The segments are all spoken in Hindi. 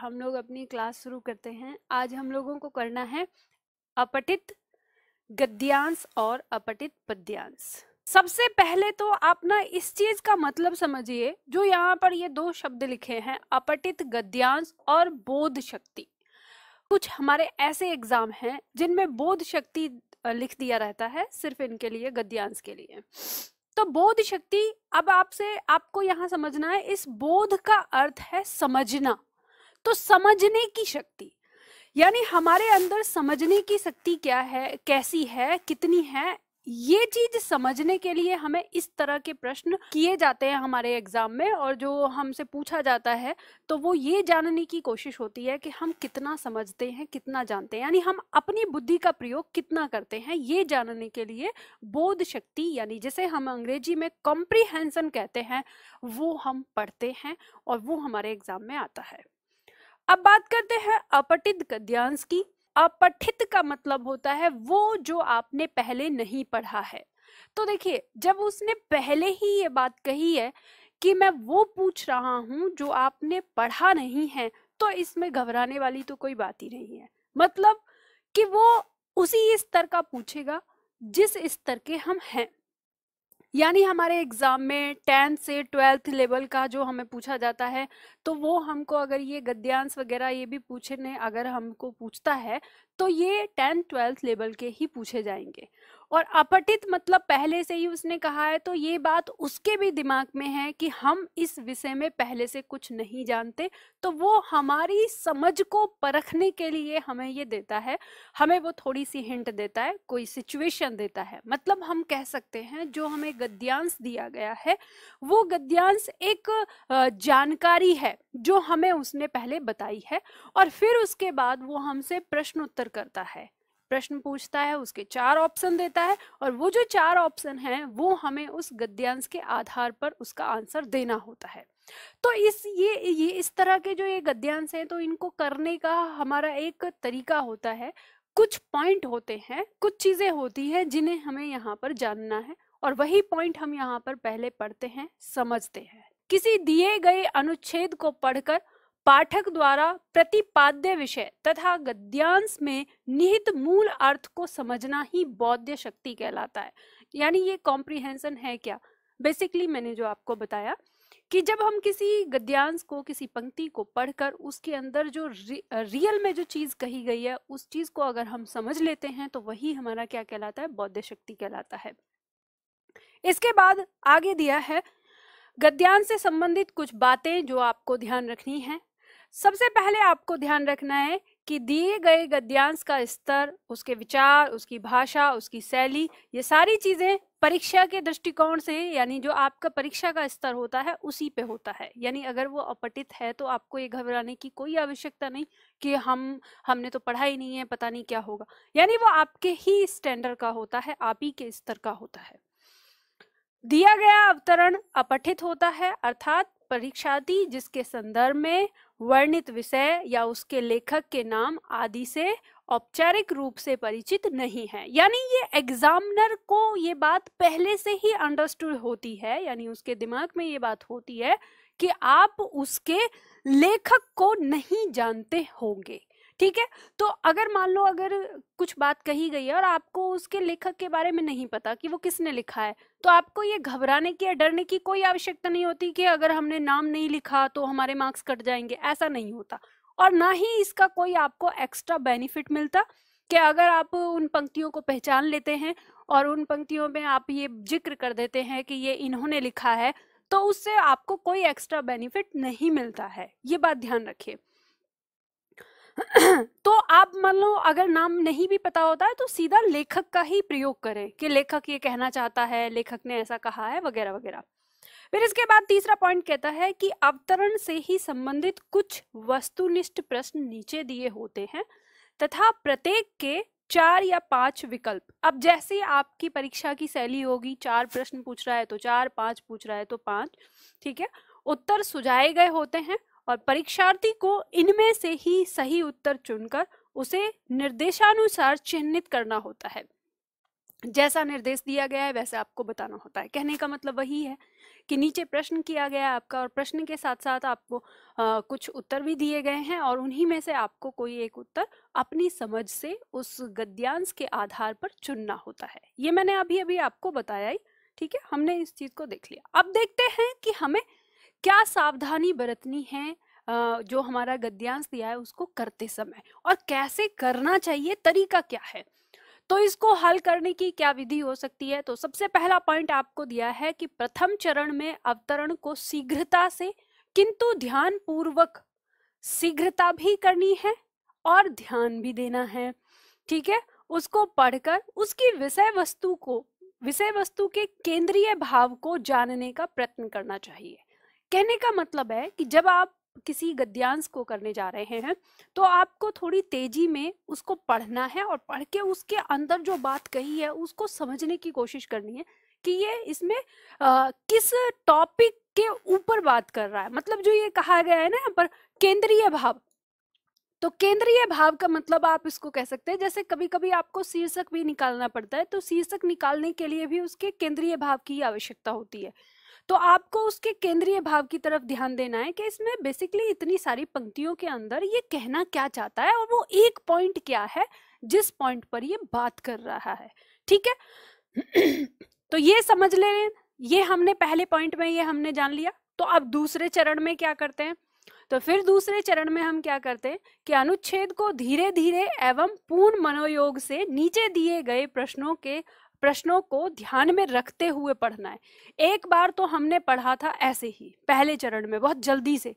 हम लोग अपनी क्लास शुरू करते हैं आज हम लोगों को करना है अपटित गद्यांश और अपटित पद्यांश सबसे पहले तो आप ना इस चीज का मतलब समझिए जो यहाँ पर ये दो शब्द लिखे हैं अपटित गद्यांश और बोध शक्ति कुछ हमारे ऐसे एग्जाम हैं जिनमें बोध शक्ति लिख दिया रहता है सिर्फ इनके लिए गद्यांश के लिए तो बोध शक्ति अब आपसे आपको यहाँ समझना है इस बोध का अर्थ है समझना तो समझने की शक्ति यानी हमारे अंदर समझने की शक्ति क्या है कैसी है कितनी है ये चीज समझने के लिए हमें इस तरह के प्रश्न किए जाते हैं हमारे एग्जाम में और जो हमसे पूछा जाता है तो वो ये जानने की कोशिश होती है कि हम कितना समझते हैं कितना जानते हैं यानी हम अपनी बुद्धि का प्रयोग कितना करते हैं ये जानने के लिए बोध शक्ति यानी जिसे हम अंग्रेजी में कॉम्प्रीहेंसन कहते हैं वो हम पढ़ते हैं और वो हमारे एग्जाम में आता है अब बात करते हैं अपठित गद्यांश की अपठित का मतलब होता है वो जो आपने पहले नहीं पढ़ा है तो देखिए जब उसने पहले ही ये बात कही है कि मैं वो पूछ रहा हूँ जो आपने पढ़ा नहीं है तो इसमें घबराने वाली तो कोई बात ही नहीं है मतलब कि वो उसी स्तर का पूछेगा जिस स्तर के हम हैं यानी हमारे एग्ज़ाम में टेंथ से ट्वेल्थ लेवल का जो हमें पूछा जाता है तो वो हमको अगर ये गद्यांश वगैरह ये भी पूछने अगर हमको पूछता है तो ये टेंथ ट्वेल्थ लेवल के ही पूछे जाएंगे और अपटित मतलब पहले से ही उसने कहा है तो ये बात उसके भी दिमाग में है कि हम इस विषय में पहले से कुछ नहीं जानते तो वो हमारी समझ को परखने के लिए हमें ये देता है हमें वो थोड़ी सी हिंट देता है कोई सिचुएशन देता है मतलब हम कह सकते हैं जो हमें गद्यांश दिया गया है वो गद्यांश एक जानकारी है जो हमें उसने पहले बताई है और फिर उसके बाद वो हमसे प्रश्न उत्तर करता है प्रश्न पूछता है उसके चार ऑप्शन देता है और वो जो चार ऑप्शन हैं वो हमें उस गद्यांश के आधार पर उसका आंसर देना होता है तो इस ये ये इस तरह के जो ये गद्यांश हैं तो इनको करने का हमारा एक तरीका होता है कुछ पॉइंट होते हैं कुछ चीज़ें होती हैं जिन्हें हमें यहाँ पर जानना है और वही पॉइंट हम यहाँ पर पहले पढ़ते हैं समझते हैं किसी दिए गए अनुच्छेद को पढ़कर पाठक द्वारा प्रतिपाद्य विषय तथा गद्यांश में निहित मूल अर्थ को समझना ही बौद्ध शक्ति कहलाता है यानी ये कॉम्प्रिहेंसन है क्या बेसिकली मैंने जो आपको बताया कि जब हम किसी गद्यांश को किसी पंक्ति को पढ़कर उसके अंदर जो रि, रियल में जो चीज़ कही गई है उस चीज़ को अगर हम समझ लेते हैं तो वही हमारा क्या कहलाता है बौद्ध शक्ति कहलाता है इसके बाद आगे दिया है गद्यांश से संबंधित कुछ बातें जो आपको ध्यान रखनी है सबसे पहले आपको ध्यान रखना है कि दिए गए गद्यांश का स्तर उसके विचार उसकी भाषा उसकी शैली ये सारी चीज़ें परीक्षा के दृष्टिकोण से यानी जो आपका परीक्षा का स्तर होता है उसी पे होता है यानी अगर वो अपटित है तो आपको ये घबराने की कोई आवश्यकता नहीं कि हम हमने तो पढ़ा ही नहीं है पता नहीं क्या होगा यानी वो आपके ही स्टैंडर्ड का होता है आप ही के स्तर का होता है दिया गया अवतरण अपठित होता है अर्थात परीक्षा दी जिसके संदर्भ में वर्णित विषय या उसके लेखक के नाम आदि से औपचारिक रूप से परिचित नहीं है यानी ये एग्जामिनर को ये बात पहले से ही अंडरस्टूड होती है यानी उसके दिमाग में ये बात होती है कि आप उसके लेखक को नहीं जानते होंगे ठीक है तो अगर मान लो अगर कुछ बात कही गई है और आपको उसके लेखक के बारे में नहीं पता कि वो किसने लिखा है तो आपको ये घबराने की या डरने की कोई आवश्यकता नहीं होती कि अगर हमने नाम नहीं लिखा तो हमारे मार्क्स कट जाएंगे ऐसा नहीं होता और ना ही इसका कोई आपको एक्स्ट्रा बेनिफिट मिलता कि अगर आप उन पंक्तियों को पहचान लेते हैं और उन पंक्तियों में आप ये जिक्र कर देते हैं कि ये इन्होंने लिखा है तो उससे आपको कोई एक्स्ट्रा बेनिफिट नहीं मिलता है ये बात ध्यान रखिए तो आप मान लो अगर नाम नहीं भी पता होता है तो सीधा लेखक का ही प्रयोग करें कि लेखक ये कहना चाहता है लेखक ने ऐसा कहा है वगैरह वगैरह फिर इसके बाद तीसरा पॉइंट कहता है कि अवतरण से ही संबंधित कुछ वस्तुनिष्ठ प्रश्न नीचे दिए होते हैं तथा प्रत्येक के चार या पांच विकल्प अब जैसे आपकी परीक्षा की शैली होगी चार प्रश्न पूछ रहा है तो चार पांच पूछ रहा है तो पांच ठीक है उत्तर सुझाए गए होते हैं और परीक्षार्थी को इनमें से ही सही उत्तर चुनकर उसे निर्देशानुसार चिन्हित करना होता है जैसा निर्देश दिया गया है वैसे आपको बताना होता है कहने का मतलब वही है कि नीचे प्रश्न किया गया है आपका और प्रश्न के साथ साथ आपको आ, कुछ उत्तर भी दिए गए हैं और उन्हीं में से आपको कोई एक उत्तर अपनी समझ से उस गद्यांश के आधार पर चुनना होता है ये मैंने अभी अभी आपको बताया ही ठीक है हमने इस चीज़ को देख लिया अब देखते हैं कि हमें क्या सावधानी बरतनी है जो हमारा गद्यांश दिया है उसको करते समय और कैसे करना चाहिए तरीका क्या है तो इसको हल करने की क्या विधि हो सकती है तो सबसे पहला पॉइंट आपको दिया है कि प्रथम चरण में अवतरण को शीघ्रता से किंतु ध्यान पूर्वक शीघ्रता भी करनी है और ध्यान भी देना है ठीक है उसको पढ़कर उसकी विषय वस्तु को विषय वस्तु के केंद्रीय भाव को जानने का प्रयत्न करना चाहिए कहने का मतलब है कि जब आप किसी गद्यांश को करने जा रहे हैं तो आपको थोड़ी तेजी में उसको पढ़ना है और पढ़ के उसके अंदर जो बात कही है उसको समझने की कोशिश करनी है कि ये इसमें आ, किस टॉपिक के ऊपर बात कर रहा है मतलब जो ये कहा गया है ना यहाँ पर केंद्रीय भाव तो केंद्रीय भाव का मतलब आप इसको कह सकते हैं जैसे कभी कभी आपको शीर्षक भी निकालना पड़ता है तो शीर्षक निकालने के लिए भी उसके केंद्रीय भाव की आवश्यकता होती है तो आपको उसके केंद्रीय भाव की तरफ ध्यान देना है कि इसमें बेसिकली इतनी सारी पंक्तियों के अंदर ये कहना क्या चाहता है और वो एक पॉइंट क्या है जिस पॉइंट पर ये बात कर रहा है ठीक है तो ये समझ ले ये हमने पहले पॉइंट में ये हमने जान लिया तो अब दूसरे चरण में क्या करते हैं तो फिर दूसरे चरण में हम क्या करते हैं कि अनुच्छेद को धीरे धीरे एवं पूर्ण मनोयोग से नीचे दिए गए प्रश्नों के प्रश्नों को ध्यान में रखते हुए पढ़ना है एक बार तो हमने पढ़ा था ऐसे ही पहले चरण में बहुत जल्दी से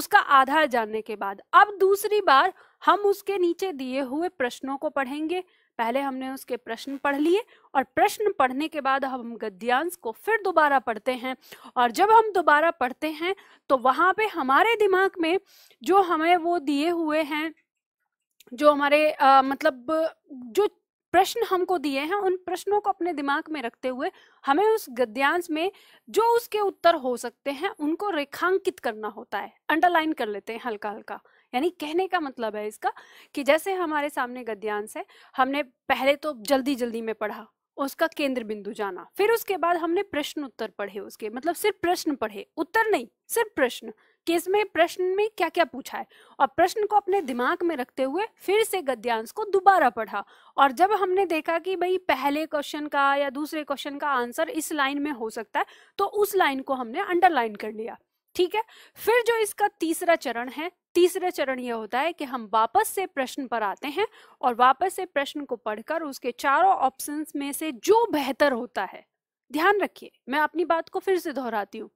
उसका आधार जानने के बाद अब दूसरी बार हम उसके नीचे दिए हुए प्रश्नों को पढ़ेंगे पहले हमने उसके प्रश्न पढ़ लिए और प्रश्न पढ़ने के बाद हम गद्यांश को फिर दोबारा पढ़ते हैं और जब हम दोबारा पढ़ते हैं तो वहां पे हमारे दिमाग में जो हमें वो दिए हुए हैं जो हमारे आ, मतलब जो प्रश्न हमको दिए हैं उन प्रश्नों को अपने दिमाग में रखते हुए हमें उस गद्यांश में जो उसके उत्तर हो सकते हैं उनको रेखांकित करना होता है अंडरलाइन कर लेते हैं हल्का हल्का यानी कहने का मतलब है इसका कि जैसे हमारे सामने गद्यांश है हमने पहले तो जल्दी जल्दी में पढ़ा उसका केंद्र बिंदु जाना फिर उसके बाद हमने प्रश्न उत्तर पढ़े उसके मतलब सिर्फ प्रश्न पढ़े उत्तर नहीं सिर्फ प्रश्न किस में प्रश्न में क्या क्या पूछा है और प्रश्न को अपने दिमाग में रखते हुए फिर से गद्यांश को दोबारा पढ़ा और जब हमने देखा कि भाई पहले क्वेश्चन का या दूसरे क्वेश्चन का आंसर इस लाइन में हो सकता है तो उस लाइन को हमने अंडरलाइन कर लिया ठीक है फिर जो इसका तीसरा चरण है तीसरा चरण यह होता है कि हम वापस से प्रश्न पर आते हैं और वापस से प्रश्न को पढ़कर उसके चारों ऑप्शंस में से जो बेहतर होता है ध्यान रखिए मैं अपनी बात को फिर से दोहराती हूँ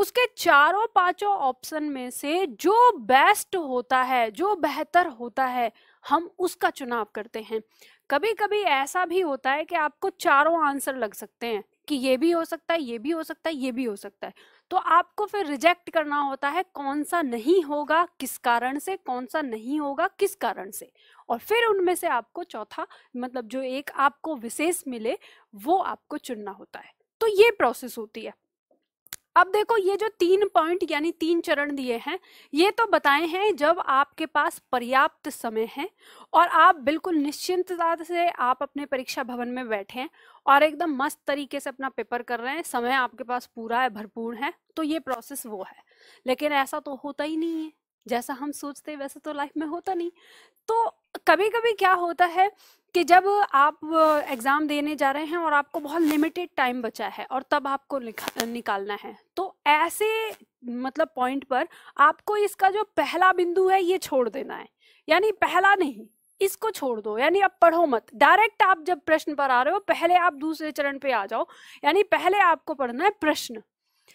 उसके चारों पांचों ऑप्शन में से जो बेस्ट होता है जो बेहतर होता है हम उसका चुनाव करते हैं कभी कभी ऐसा भी होता है कि आपको चारों आंसर लग सकते हैं कि ये भी हो सकता है ये भी हो सकता है ये भी हो सकता है तो आपको फिर रिजेक्ट करना होता है कौन सा नहीं होगा किस कारण से कौन सा नहीं होगा किस कारण से और फिर उनमें से आपको चौथा मतलब जो एक आपको विशेष मिले वो आपको चुनना होता है तो ये प्रोसेस होती है अब देखो ये जो तीन पॉइंट यानी तीन चरण दिए हैं ये तो बताए हैं जब आपके पास पर्याप्त समय है और आप बिल्कुल निश्चिंतता से आप अपने परीक्षा भवन में बैठे हैं और एकदम मस्त तरीके से अपना पेपर कर रहे हैं समय आपके पास पूरा है भरपूर है तो ये प्रोसेस वो है लेकिन ऐसा तो होता ही नहीं है जैसा हम सोचते वैसा तो लाइफ में होता नहीं तो कभी कभी क्या होता है कि जब आप एग्ज़ाम देने जा रहे हैं और आपको बहुत लिमिटेड टाइम बचा है और तब आपको निकालना है तो ऐसे मतलब पॉइंट पर आपको इसका जो पहला बिंदु है ये छोड़ देना है यानी पहला नहीं इसको छोड़ दो यानी अब पढ़ो मत डायरेक्ट आप जब प्रश्न पर आ रहे हो पहले आप दूसरे चरण पे आ जाओ यानी पहले आपको पढ़ना है प्रश्न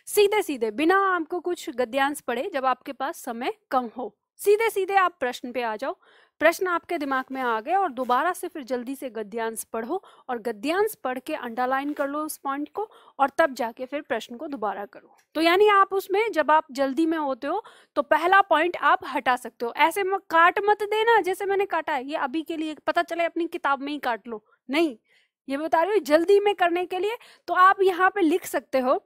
सीधे सीधे बिना आपको कुछ गद्यांश पढ़े जब आपके पास समय कम हो सीधे सीधे आप प्रश्न पे आ जाओ प्रश्न आपके दिमाग में आ गए और दोबारा से फिर जल्दी से गद्यांश पढ़ो और गद्यांश पढ़ के अंडरलाइन कर लो उस पॉइंट को और तब जाके फिर प्रश्न को दोबारा करो तो यानी आप उसमें जब आप जल्दी में होते हो तो पहला पॉइंट आप हटा सकते हो ऐसे में काट मत देना जैसे मैंने काटा है ये अभी के लिए पता चले अपनी किताब में ही काट लो नहीं ये बता रही हूँ जल्दी में करने के लिए तो आप यहाँ पे लिख सकते हो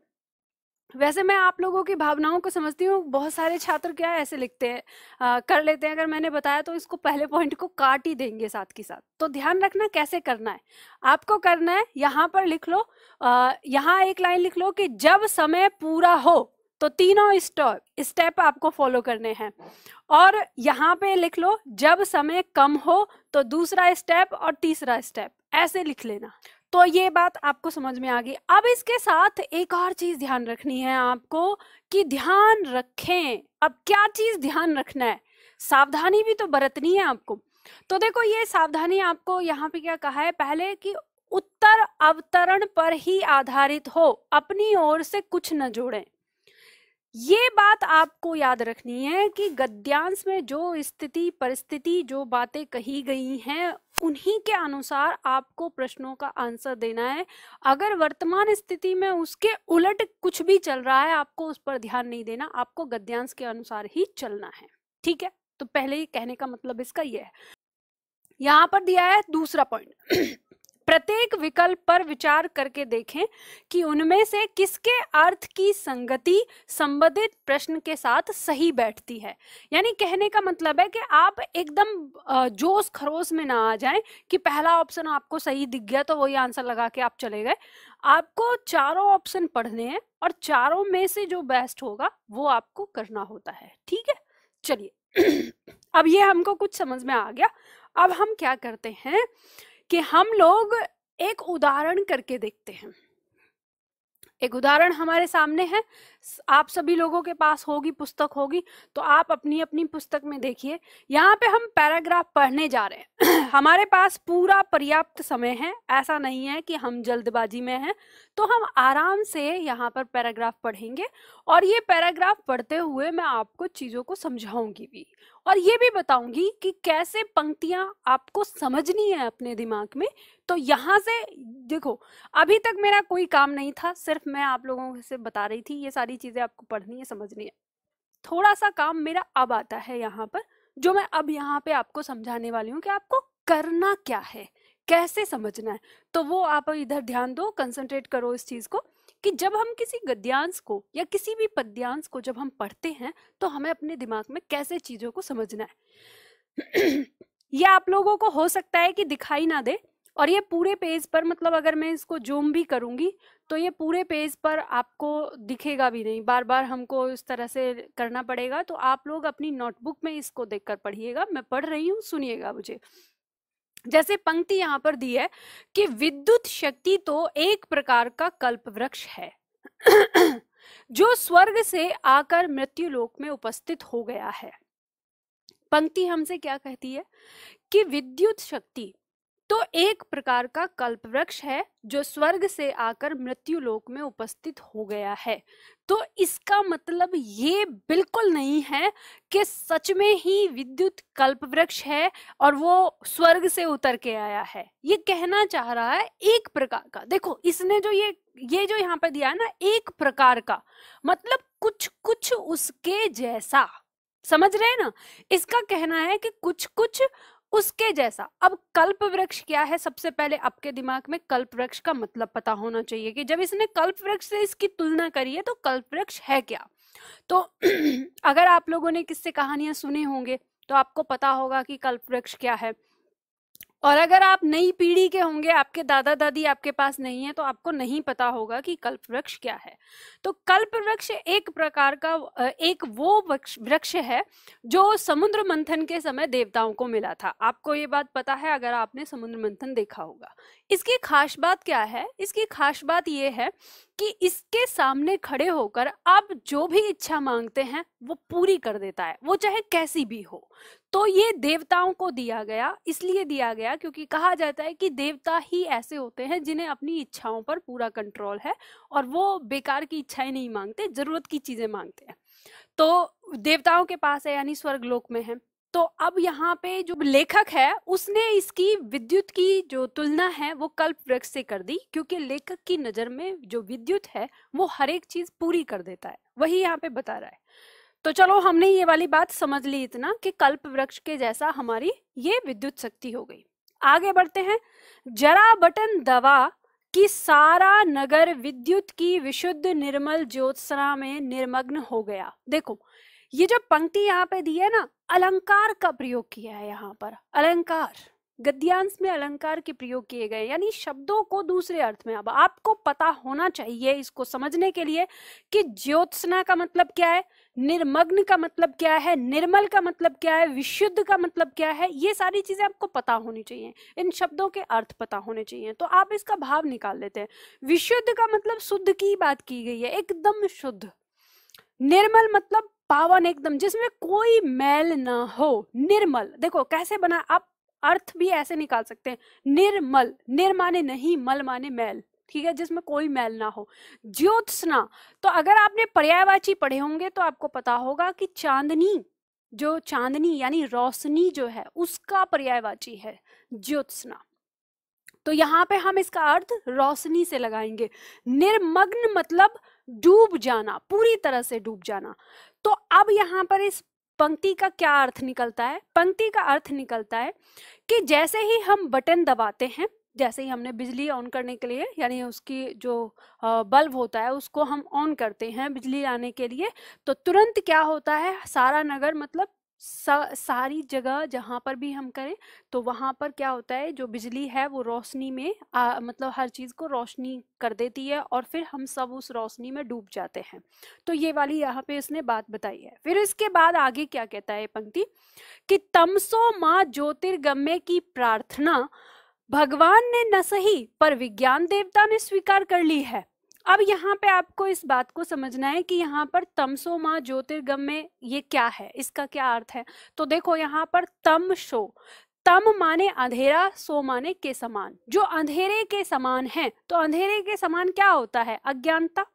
वैसे मैं आप लोगों की भावनाओं को समझती हूँ बहुत सारे छात्र क्या ऐसे लिखते हैं कर लेते हैं अगर मैंने बताया तो इसको पहले पॉइंट को काट ही देंगे साथ के साथ तो ध्यान रखना कैसे करना है आपको करना है यहाँ पर लिख लो आ, यहाँ एक लाइन लिख लो कि जब समय पूरा हो तो तीनों स्टेप स्टेप आपको फॉलो करने हैं और यहाँ पे लिख लो जब समय कम हो तो दूसरा स्टेप और तीसरा स्टेप ऐसे लिख लेना तो ये बात आपको समझ में आ गई अब इसके साथ एक और चीज ध्यान रखनी है आपको कि ध्यान रखें अब क्या चीज ध्यान रखना है सावधानी भी तो बरतनी है आपको तो देखो ये सावधानी आपको यहाँ पे क्या कहा है पहले कि उत्तर अवतरण पर ही आधारित हो अपनी ओर से कुछ न जोड़े ये बात आपको याद रखनी है कि गद्यांश में जो स्थिति परिस्थिति जो बातें कही गई हैं उन्हीं के अनुसार आपको प्रश्नों का आंसर देना है अगर वर्तमान स्थिति में उसके उलट कुछ भी चल रहा है आपको उस पर ध्यान नहीं देना आपको गद्यांश के अनुसार ही चलना है ठीक है तो पहले ही कहने का मतलब इसका यह है यहाँ पर दिया है दूसरा पॉइंट प्रत्येक विकल्प पर विचार करके देखें कि उनमें से किसके अर्थ की संगति संबंधित प्रश्न के साथ सही बैठती है यानी कहने का मतलब है कि आप एकदम जोश खरोश में ना आ जाएं कि पहला ऑप्शन आपको सही दिख गया तो वही आंसर लगा के आप चले गए आपको चारों ऑप्शन पढ़ने हैं और चारों में से जो बेस्ट होगा वो आपको करना होता है ठीक है चलिए अब ये हमको कुछ समझ में आ गया अब हम क्या करते हैं कि हम लोग एक उदाहरण करके देखते हैं एक उदाहरण हमारे सामने है आप सभी लोगों के पास होगी पुस्तक होगी तो आप अपनी अपनी पुस्तक में देखिए यहाँ पे हम पैराग्राफ पढ़ने जा रहे हैं हमारे पास पूरा पर्याप्त समय है ऐसा नहीं है कि हम जल्दबाजी में हैं तो हम आराम से यहाँ पर पैराग्राफ पढ़ेंगे और ये पैराग्राफ पढ़ते हुए मैं आपको चीज़ों को समझाऊंगी भी और ये भी बताऊंगी कि कैसे पंक्तियां आपको समझनी है अपने दिमाग में तो यहाँ से देखो अभी तक मेरा कोई काम नहीं था सिर्फ मैं आप लोगों से बता रही थी ये सारी सारी चीज़ें आपको पढ़नी है समझनी है थोड़ा सा काम मेरा अब आता है यहाँ पर जो मैं अब यहाँ पे आपको समझाने वाली हूँ कि आपको करना क्या है कैसे समझना है तो वो आप इधर ध्यान दो कंसंट्रेट करो इस चीज़ को कि जब हम किसी गद्यांश को या किसी भी पद्यांश को जब हम पढ़ते हैं तो हमें अपने दिमाग में कैसे चीज़ों को समझना है यह आप लोगों को हो सकता है कि दिखाई ना दे और ये पूरे पेज पर मतलब अगर मैं इसको जूम भी करूँगी तो ये पूरे पेज पर आपको दिखेगा भी नहीं बार बार हमको इस तरह से करना पड़ेगा तो आप लोग अपनी नोटबुक में इसको देखकर पढ़िएगा मैं पढ़ रही हूँ सुनिएगा मुझे जैसे पंक्ति यहाँ पर दी है कि विद्युत शक्ति तो एक प्रकार का कल्प वृक्ष है जो स्वर्ग से आकर मृत्यु लोक में उपस्थित हो गया है पंक्ति हमसे क्या कहती है कि विद्युत शक्ति तो एक प्रकार का कल्प वृक्ष है जो स्वर्ग से आकर मृत्यु लोक में उपस्थित हो गया है तो इसका मतलब ये बिल्कुल नहीं है कि सच में ही विद्युत कल्प वृक्ष है और वो स्वर्ग से उतर के आया है ये कहना चाह रहा है एक प्रकार का देखो इसने जो ये ये जो यहाँ पर दिया है ना एक प्रकार का मतलब कुछ कुछ उसके जैसा समझ रहे हैं ना इसका कहना है कि कुछ कुछ उसके जैसा अब कल्प वृक्ष क्या है सबसे पहले आपके दिमाग में कल्प वृक्ष का मतलब पता होना चाहिए कि जब इसने कल्प वृक्ष से इसकी तुलना करी है तो कल्प वृक्ष है क्या तो अगर आप लोगों ने किससे कहानियां सुने होंगे तो आपको पता होगा कि कल्प वृक्ष क्या है और अगर आप नई पीढ़ी के होंगे आपके दादा दादी आपके पास नहीं है तो आपको नहीं पता होगा कि कल्प वृक्ष क्या है तो कल्प वृक्ष एक प्रकार का एक वो वृक्ष है जो समुद्र मंथन के समय देवताओं को मिला था आपको ये बात पता है अगर आपने समुद्र मंथन देखा होगा इसकी खास बात क्या है इसकी खास बात ये है कि इसके सामने खड़े होकर आप जो भी इच्छा मांगते हैं वो पूरी कर देता है वो चाहे कैसी भी हो तो ये देवताओं को दिया गया इसलिए दिया गया क्योंकि कहा जाता है कि देवता ही ऐसे होते हैं जिन्हें अपनी इच्छाओं पर पूरा कंट्रोल है और वो बेकार की इच्छाएं नहीं मांगते जरूरत की चीजें मांगते हैं तो देवताओं के पास है यानी स्वर्ग लोक में है तो अब यहाँ पे जो लेखक है उसने इसकी विद्युत की जो तुलना है वो कल्प वृक्ष से कर दी क्योंकि लेखक की नज़र में जो विद्युत है वो हर एक चीज़ पूरी कर देता है वही यहाँ पे बता रहा है तो चलो हमने ये वाली बात समझ ली इतना कि कल्प वृक्ष के जैसा हमारी ये विद्युत शक्ति हो गई आगे बढ़ते हैं जरा बटन दवा कि सारा नगर विद्युत की विशुद्ध निर्मल ज्योत्सना में निर्मग्न हो गया देखो ये जो पंक्ति यहाँ पे दी है ना अलंकार का प्रयोग किया है यहाँ पर अलंकार गद्यांश में अलंकार के प्रयोग किए गए यानी शब्दों को दूसरे अर्थ में अब आपको पता होना चाहिए इसको समझने के लिए कि ज्योत्सना का मतलब क्या है निर्मग्न का मतलब क्या है निर्मल का मतलब क्या है विशुद्ध का मतलब क्या है ये सारी चीजें आपको पता होनी चाहिए इन शब्दों के अर्थ पता होने चाहिए तो आप इसका भाव निकाल लेते हैं विशुद्ध का मतलब शुद्ध की बात की गई है एकदम शुद्ध निर्मल मतलब पावन एकदम जिसमें कोई मैल ना हो निर्मल देखो कैसे बना आप अर्थ भी ऐसे निकाल सकते हैं निर्मल निर्माने नहीं मल माने मैल ठीक है जिसमें कोई मैल ना हो ज्योत्सना तो अगर आपने पर्यायवाची पढ़े होंगे तो आपको पता होगा कि चांदनी जो चांदनी यानी रोशनी जो है उसका पर्यायवाची है ज्योत्सना तो यहाँ पे हम इसका अर्थ रोशनी से लगाएंगे निर्मग्न मतलब डूब जाना पूरी तरह से डूब जाना तो अब यहाँ पर इस पंक्ति का क्या अर्थ निकलता है पंक्ति का अर्थ निकलता है कि जैसे ही हम बटन दबाते हैं जैसे ही हमने बिजली ऑन करने के लिए यानी उसकी जो बल्ब होता है उसको हम ऑन करते हैं बिजली लाने के लिए तो तुरंत क्या होता है सारा नगर मतलब सा, सारी जगह जहाँ पर भी हम करें तो वहाँ पर क्या होता है जो बिजली है वो रोशनी में आ, मतलब हर चीज़ को रोशनी कर देती है और फिर हम सब उस रोशनी में डूब जाते हैं तो ये वाली यहाँ पे इसने बात बताई है फिर इसके बाद आगे क्या कहता है पंक्ति कि तमसो माँ ज्योतिर्गम्य की प्रार्थना भगवान ने न सही पर विज्ञान देवता ने स्वीकार कर ली है अब यहाँ पे आपको इस बात को समझना है कि यहाँ पर तमसो माँ ज्योतिर्गम में ये क्या है इसका क्या अर्थ है तो देखो यहाँ पर तम शो तम माने अंधेरा सो माने के समान जो अंधेरे के समान है तो अंधेरे के समान क्या होता है अज्ञानता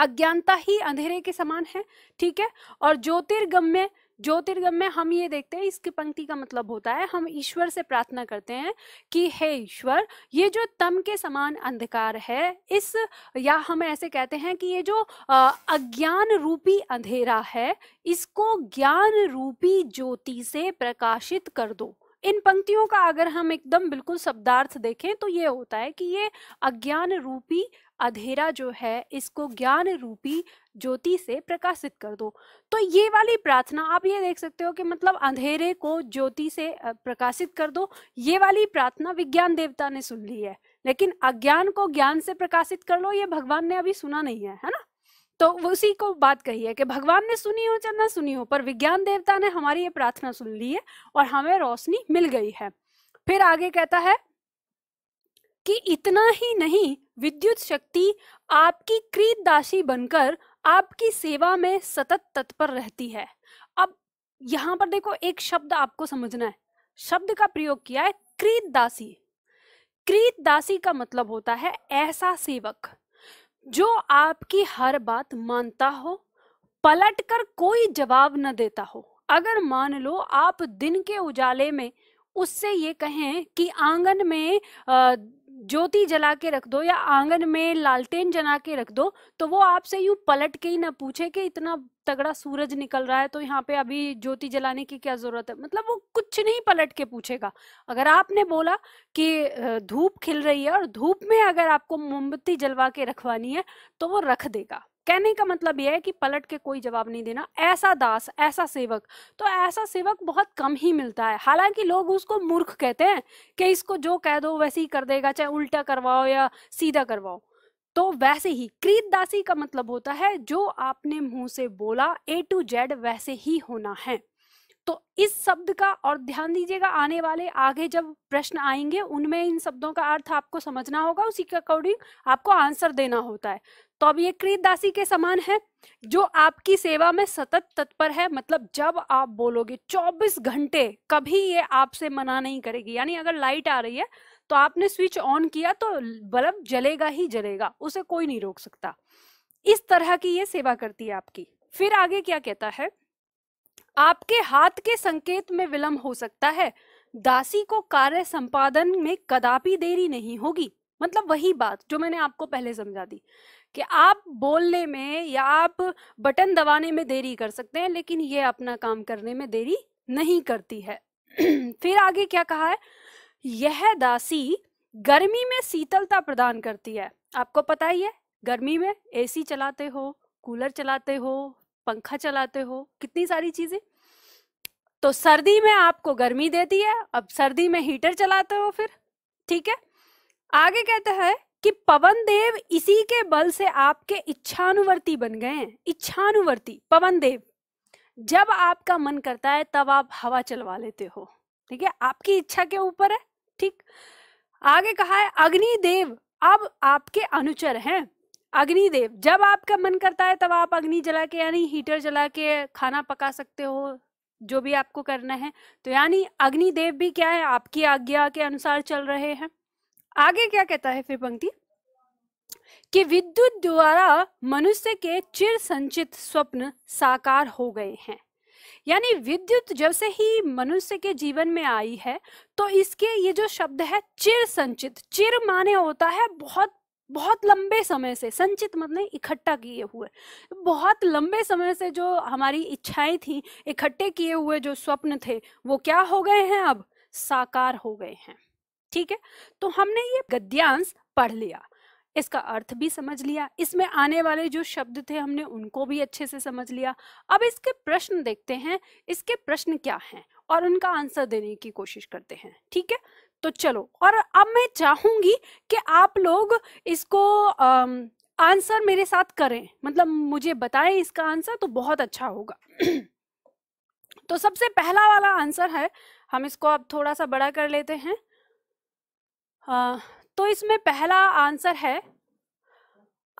अज्ञानता ही अंधेरे के समान है ठीक है और ज्योतिर्गम में ज्योतिर्गम में हम ये देखते हैं इसकी पंक्ति का मतलब होता है हम ईश्वर से प्रार्थना करते हैं कि हे ईश्वर ये जो तम के समान अंधकार है इस या हम ऐसे कहते हैं कि ये जो अज्ञान रूपी अंधेरा है इसको ज्ञान रूपी ज्योति से प्रकाशित कर दो इन पंक्तियों का अगर हम एकदम बिल्कुल शब्दार्थ देखें तो ये होता है कि ये अज्ञान रूपी अधेरा जो है इसको ज्ञान रूपी ज्योति से प्रकाशित कर दो तो ये वाली प्रार्थना आप ये देख सकते हो कि मतलब अंधेरे को ज्योति से प्रकाशित कर दो ये वाली प्रार्थना विज्ञान देवता ने सुन ली है लेकिन अज्ञान को ज्ञान से प्रकाशित कर लो ये भगवान ने अभी सुना नहीं है है ना तो उसी को बात कही है कि भगवान ने सुनी हो चाहे ना सुनी हो पर विज्ञान देवता ने हमारी ये प्रार्थना सुन ली है और हमें रोशनी मिल गई है फिर आगे कहता है कि इतना ही नहीं विद्युत शक्ति आपकी क्रीत दासी बनकर आपकी सेवा में सतत तत्पर रहती है अब यहां पर देखो एक शब्द आपको समझना है शब्द का प्रयोग किया है क्रीत दासी क्रीत दासी का मतलब होता है ऐसा सेवक जो आपकी हर बात मानता हो पलट कर कोई जवाब न देता हो अगर मान लो आप दिन के उजाले में उससे ये कहें कि आंगन में आ, ज्योति जला के रख दो या आंगन में लालटेन जला के रख दो तो वो आपसे यूं पलट के ही ना पूछे कि इतना तगड़ा सूरज निकल रहा है तो यहाँ पे अभी ज्योति जलाने की क्या ज़रूरत है मतलब वो कुछ नहीं पलट के पूछेगा अगर आपने बोला कि धूप खिल रही है और धूप में अगर आपको मोमबत्ती जलवा के रखवानी है तो वो रख देगा कहने का मतलब यह है कि पलट के कोई जवाब नहीं देना ऐसा दास ऐसा सेवक तो ऐसा सेवक बहुत कम ही मिलता है हालांकि लोग उसको मूर्ख कहते हैं कि इसको जो कह दो वैसे ही कर देगा चाहे उल्टा करवाओ या सीधा करवाओ तो वैसे ही क्रीत दासी का मतलब होता है जो आपने मुंह से बोला ए टू जेड वैसे ही होना है तो इस शब्द का और ध्यान दीजिएगा आने वाले आगे जब प्रश्न आएंगे उनमें इन शब्दों का अर्थ आपको समझना होगा उसी के अकॉर्डिंग आपको आंसर देना होता है तो अब ये क्रीत दासी के समान है जो आपकी सेवा में सतत तत्पर है मतलब जब आप बोलोगे 24 घंटे कभी ये आपसे मना नहीं करेगी यानी अगर लाइट आ रही है तो आपने स्विच ऑन किया तो बल्ब जलेगा ही जलेगा उसे कोई नहीं रोक सकता इस तरह की ये सेवा करती है आपकी फिर आगे क्या कहता है आपके हाथ के संकेत में विलंब हो सकता है दासी को कार्य संपादन में कदापि देरी नहीं होगी मतलब वही बात जो मैंने आपको पहले समझा दी कि आप बोलने में या आप बटन दबाने में देरी कर सकते हैं लेकिन ये अपना काम करने में देरी नहीं करती है फिर आगे क्या कहा है यह दासी गर्मी में शीतलता प्रदान करती है आपको पता ही है गर्मी में एसी चलाते हो कूलर चलाते हो पंखा चलाते हो कितनी सारी चीजें तो सर्दी में आपको गर्मी देती है अब सर्दी में हीटर चलाते हो फिर ठीक है आगे कहते हैं कि पवन देव इसी के बल से आपके इच्छानुवर्ती बन गए हैं इच्छानुवर्ती पवन देव जब आपका मन करता है तब आप हवा चलवा लेते हो ठीक है आपकी इच्छा के ऊपर है ठीक आगे कहा है अग्निदेव अब आपके अनुचर हैं अग्निदेव जब आपका मन करता है तब आप अग्नि जला के यानी हीटर जला के खाना पका सकते हो जो भी आपको करना है तो यानी अग्निदेव भी क्या है आपकी आज्ञा के अनुसार चल रहे हैं आगे क्या कहता है फिर पंक्ति कि विद्युत द्वारा मनुष्य के चिर संचित स्वप्न साकार हो गए हैं यानी विद्युत जब से ही मनुष्य के जीवन में आई है तो इसके ये जो शब्द है चिर संचित चिर माने होता है बहुत बहुत लंबे समय से संचित मतलब इकट्ठा किए हुए बहुत लंबे समय से जो हमारी इच्छाएं थी इकट्ठे किए हुए जो स्वप्न थे वो क्या हो गए हैं अब साकार हो गए हैं ठीक है तो हमने ये गद्यांश पढ़ लिया इसका अर्थ भी समझ लिया इसमें आने वाले जो शब्द थे हमने उनको भी अच्छे से समझ लिया अब इसके प्रश्न देखते हैं इसके प्रश्न क्या हैं और उनका आंसर देने की कोशिश करते हैं ठीक है तो चलो और अब मैं चाहूंगी कि आप लोग इसको आंसर मेरे साथ करें मतलब मुझे बताएं इसका आंसर तो बहुत अच्छा होगा तो सबसे पहला वाला आंसर है हम इसको अब थोड़ा सा बड़ा कर लेते हैं आ, तो इसमें पहला आंसर है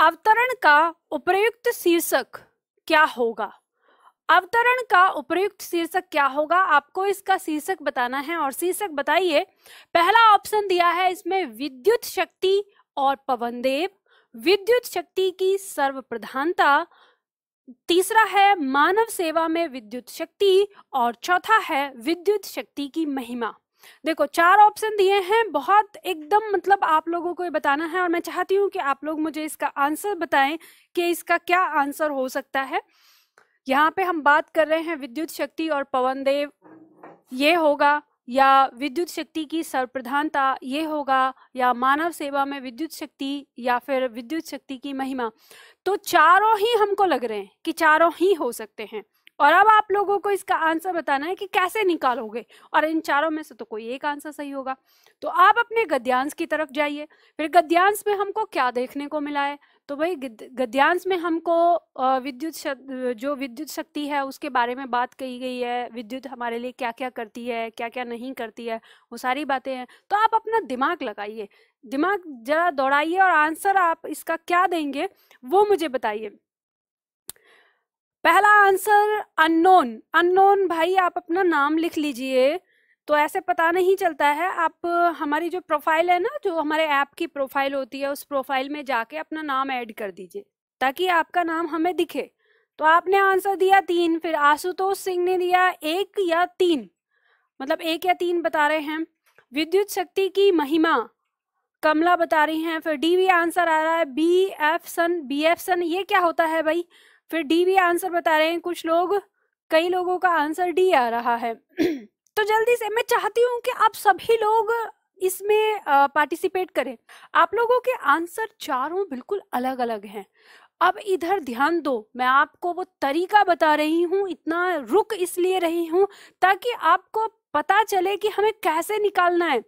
अवतरण का उपयुक्त शीर्षक क्या होगा अवतरण का उपयुक्त शीर्षक क्या होगा आपको इसका शीर्षक बताना है और शीर्षक बताइए पहला ऑप्शन दिया है इसमें विद्युत शक्ति और पवनदेव विद्युत शक्ति की सर्व प्रधानता तीसरा है मानव सेवा में विद्युत शक्ति और चौथा है विद्युत शक्ति की महिमा देखो चार ऑप्शन दिए हैं बहुत एकदम मतलब आप लोगों को ये बताना है और मैं चाहती हूँ कि आप लोग मुझे इसका आंसर बताएं कि इसका क्या आंसर हो सकता है यहाँ पे हम बात कर रहे हैं विद्युत शक्ति और पवन देव ये होगा या विद्युत शक्ति की सर्वप्रधानता ये होगा या मानव सेवा में विद्युत शक्ति या फिर विद्युत शक्ति की महिमा तो चारों ही हमको लग रहे हैं कि चारों ही हो सकते हैं और अब आप लोगों को इसका आंसर बताना है कि कैसे निकालोगे और इन चारों में से तो कोई एक आंसर सही होगा तो आप अपने गद्यांश की तरफ जाइए फिर गद्यांश में हमको क्या देखने को मिला है तो भाई गद्यांश में हमको विद्युत जो विद्युत शक्ति है उसके बारे में बात कही गई है विद्युत हमारे लिए क्या क्या करती है क्या क्या नहीं करती है वो सारी बातें हैं तो आप अपना दिमाग लगाइए दिमाग जरा दौड़ाइए और आंसर आप इसका क्या देंगे वो मुझे बताइए पहला आंसर अननोन अननोन भाई आप अपना नाम लिख लीजिए तो ऐसे पता नहीं चलता है आप हमारी जो प्रोफाइल है ना जो हमारे ऐप की प्रोफाइल होती है उस प्रोफाइल में जाके अपना नाम ऐड कर दीजिए ताकि आपका नाम हमें दिखे तो आपने आंसर दिया तीन फिर आशुतोष सिंह ने दिया एक या तीन मतलब एक या तीन बता रहे हैं विद्युत शक्ति की महिमा कमला बता रही हैं फिर डी वी आंसर आ रहा है B F son B F son ये क्या होता है भाई फिर डी वी आंसर बता रहे हैं कुछ लोग कई लोगों का आंसर डी आ रहा है तो जल्दी से मैं चाहती हूँ कि आप सभी लोग इसमें पार्टिसिपेट करें आप लोगों के आंसर चारों बिल्कुल अलग अलग हैं अब इधर ध्यान दो मैं आपको वो तरीका बता रही हूँ इतना रुक इसलिए रही हूँ ताकि आपको पता चले कि हमें कैसे निकालना है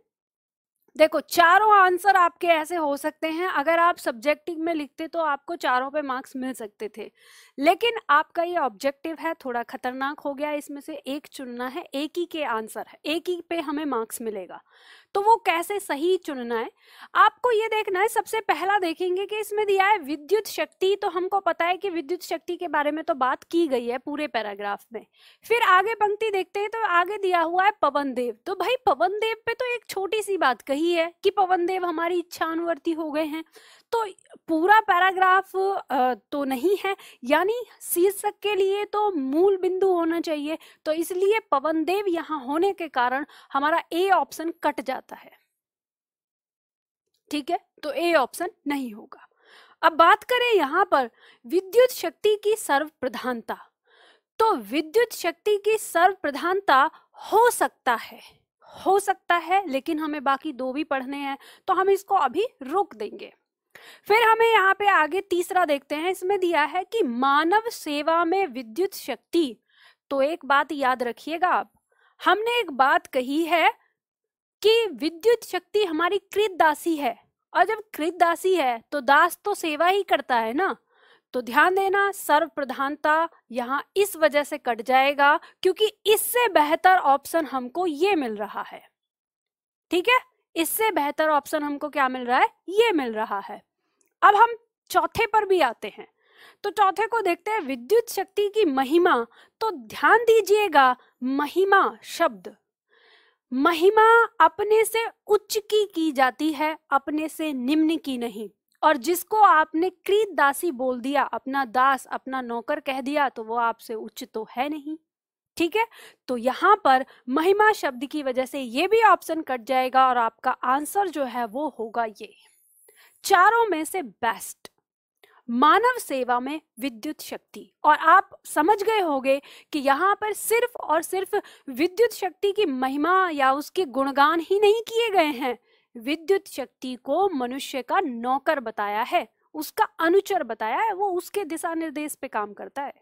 देखो चारों आंसर आपके ऐसे हो सकते हैं अगर आप सब्जेक्टिव में लिखते तो आपको चारों पे मार्क्स मिल सकते थे लेकिन आपका ये ऑब्जेक्टिव है थोड़ा खतरनाक हो गया इसमें से एक चुनना है एक ही के आंसर है एक ही पे हमें मार्क्स मिलेगा तो वो कैसे सही चुनना है आपको ये देखना है सबसे पहला देखेंगे कि इसमें दिया है विद्युत शक्ति तो हमको पता है कि विद्युत शक्ति के बारे में तो बात की गई है पूरे पैराग्राफ में फिर आगे पंक्ति देखते हैं तो आगे दिया हुआ है पवन देव तो भाई पवन देव पे तो एक छोटी सी बात कही है कि पवन देव हमारी इच्छा अनुवर्ती हो गए हैं तो पूरा पैराग्राफ तो नहीं है यानी शीर्षक के लिए तो मूल बिंदु होना चाहिए तो इसलिए पवन देव यहां होने के कारण हमारा ए ऑप्शन कट जाता है ठीक है तो ए ऑप्शन नहीं होगा अब बात करें यहां पर विद्युत शक्ति की सर्व प्रधानता तो विद्युत शक्ति की सर्व प्रधानता हो सकता है हो सकता है लेकिन हमें बाकी दो भी पढ़ने हैं तो हम इसको अभी रोक देंगे फिर हमें यहाँ पे आगे तीसरा देखते हैं इसमें दिया है कि मानव सेवा में विद्युत शक्ति तो एक बात याद रखिएगा आप हमने एक बात कही है कि विद्युत शक्ति हमारी कृत दासी है और जब कृत दासी है तो दास तो सेवा ही करता है ना तो ध्यान देना सर्व प्रधानता यहाँ इस वजह से कट जाएगा क्योंकि इससे बेहतर ऑप्शन हमको ये मिल रहा है ठीक है इससे बेहतर ऑप्शन हमको क्या मिल रहा है ये मिल रहा है अब हम चौथे पर भी आते हैं तो चौथे को देखते हैं विद्युत शक्ति की महिमा तो ध्यान दीजिएगा महिमा शब्द महिमा अपने से उच्च की की जाती है अपने से निम्न की नहीं और जिसको आपने क्रीत दासी बोल दिया अपना दास अपना नौकर कह दिया तो वो आपसे उच्च तो है नहीं ठीक है तो यहाँ पर महिमा शब्द की वजह से ये भी ऑप्शन कट जाएगा और आपका आंसर जो है वो होगा ये चारों में से बेस्ट मानव सेवा में विद्युत शक्ति और आप समझ गए होंगे कि यहाँ पर सिर्फ और सिर्फ विद्युत शक्ति की महिमा या उसके गुणगान ही नहीं किए गए हैं विद्युत शक्ति को मनुष्य का नौकर बताया है उसका अनुचर बताया है वो उसके दिशा निर्देश पे काम करता है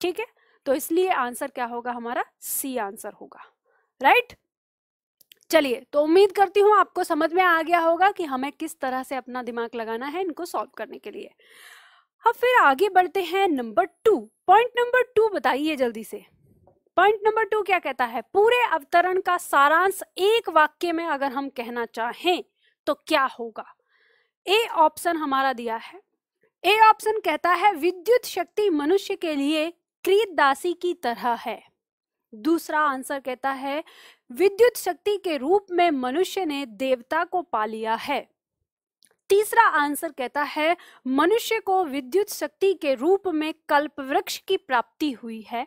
ठीक है तो इसलिए आंसर क्या होगा हमारा सी आंसर होगा राइट चलिए तो उम्मीद करती हूं आपको समझ में आ गया होगा कि हमें किस तरह से अपना दिमाग लगाना है इनको सॉल्व करने के लिए अब फिर आगे बढ़ते हैं number two point number two बताइए जल्दी से पॉइंट नंबर टू क्या कहता है पूरे अवतरण का सारांश एक वाक्य में अगर हम कहना चाहें तो क्या होगा ए ऑप्शन हमारा दिया है ए ऑप्शन कहता है विद्युत शक्ति मनुष्य के लिए क्रीत दासी की तरह है दूसरा आंसर कहता है विद्युत शक्ति के रूप में मनुष्य ने देवता को पा लिया है तीसरा आंसर कहता है मनुष्य को विद्युत शक्ति के रूप में कल्प वृक्ष की प्राप्ति हुई है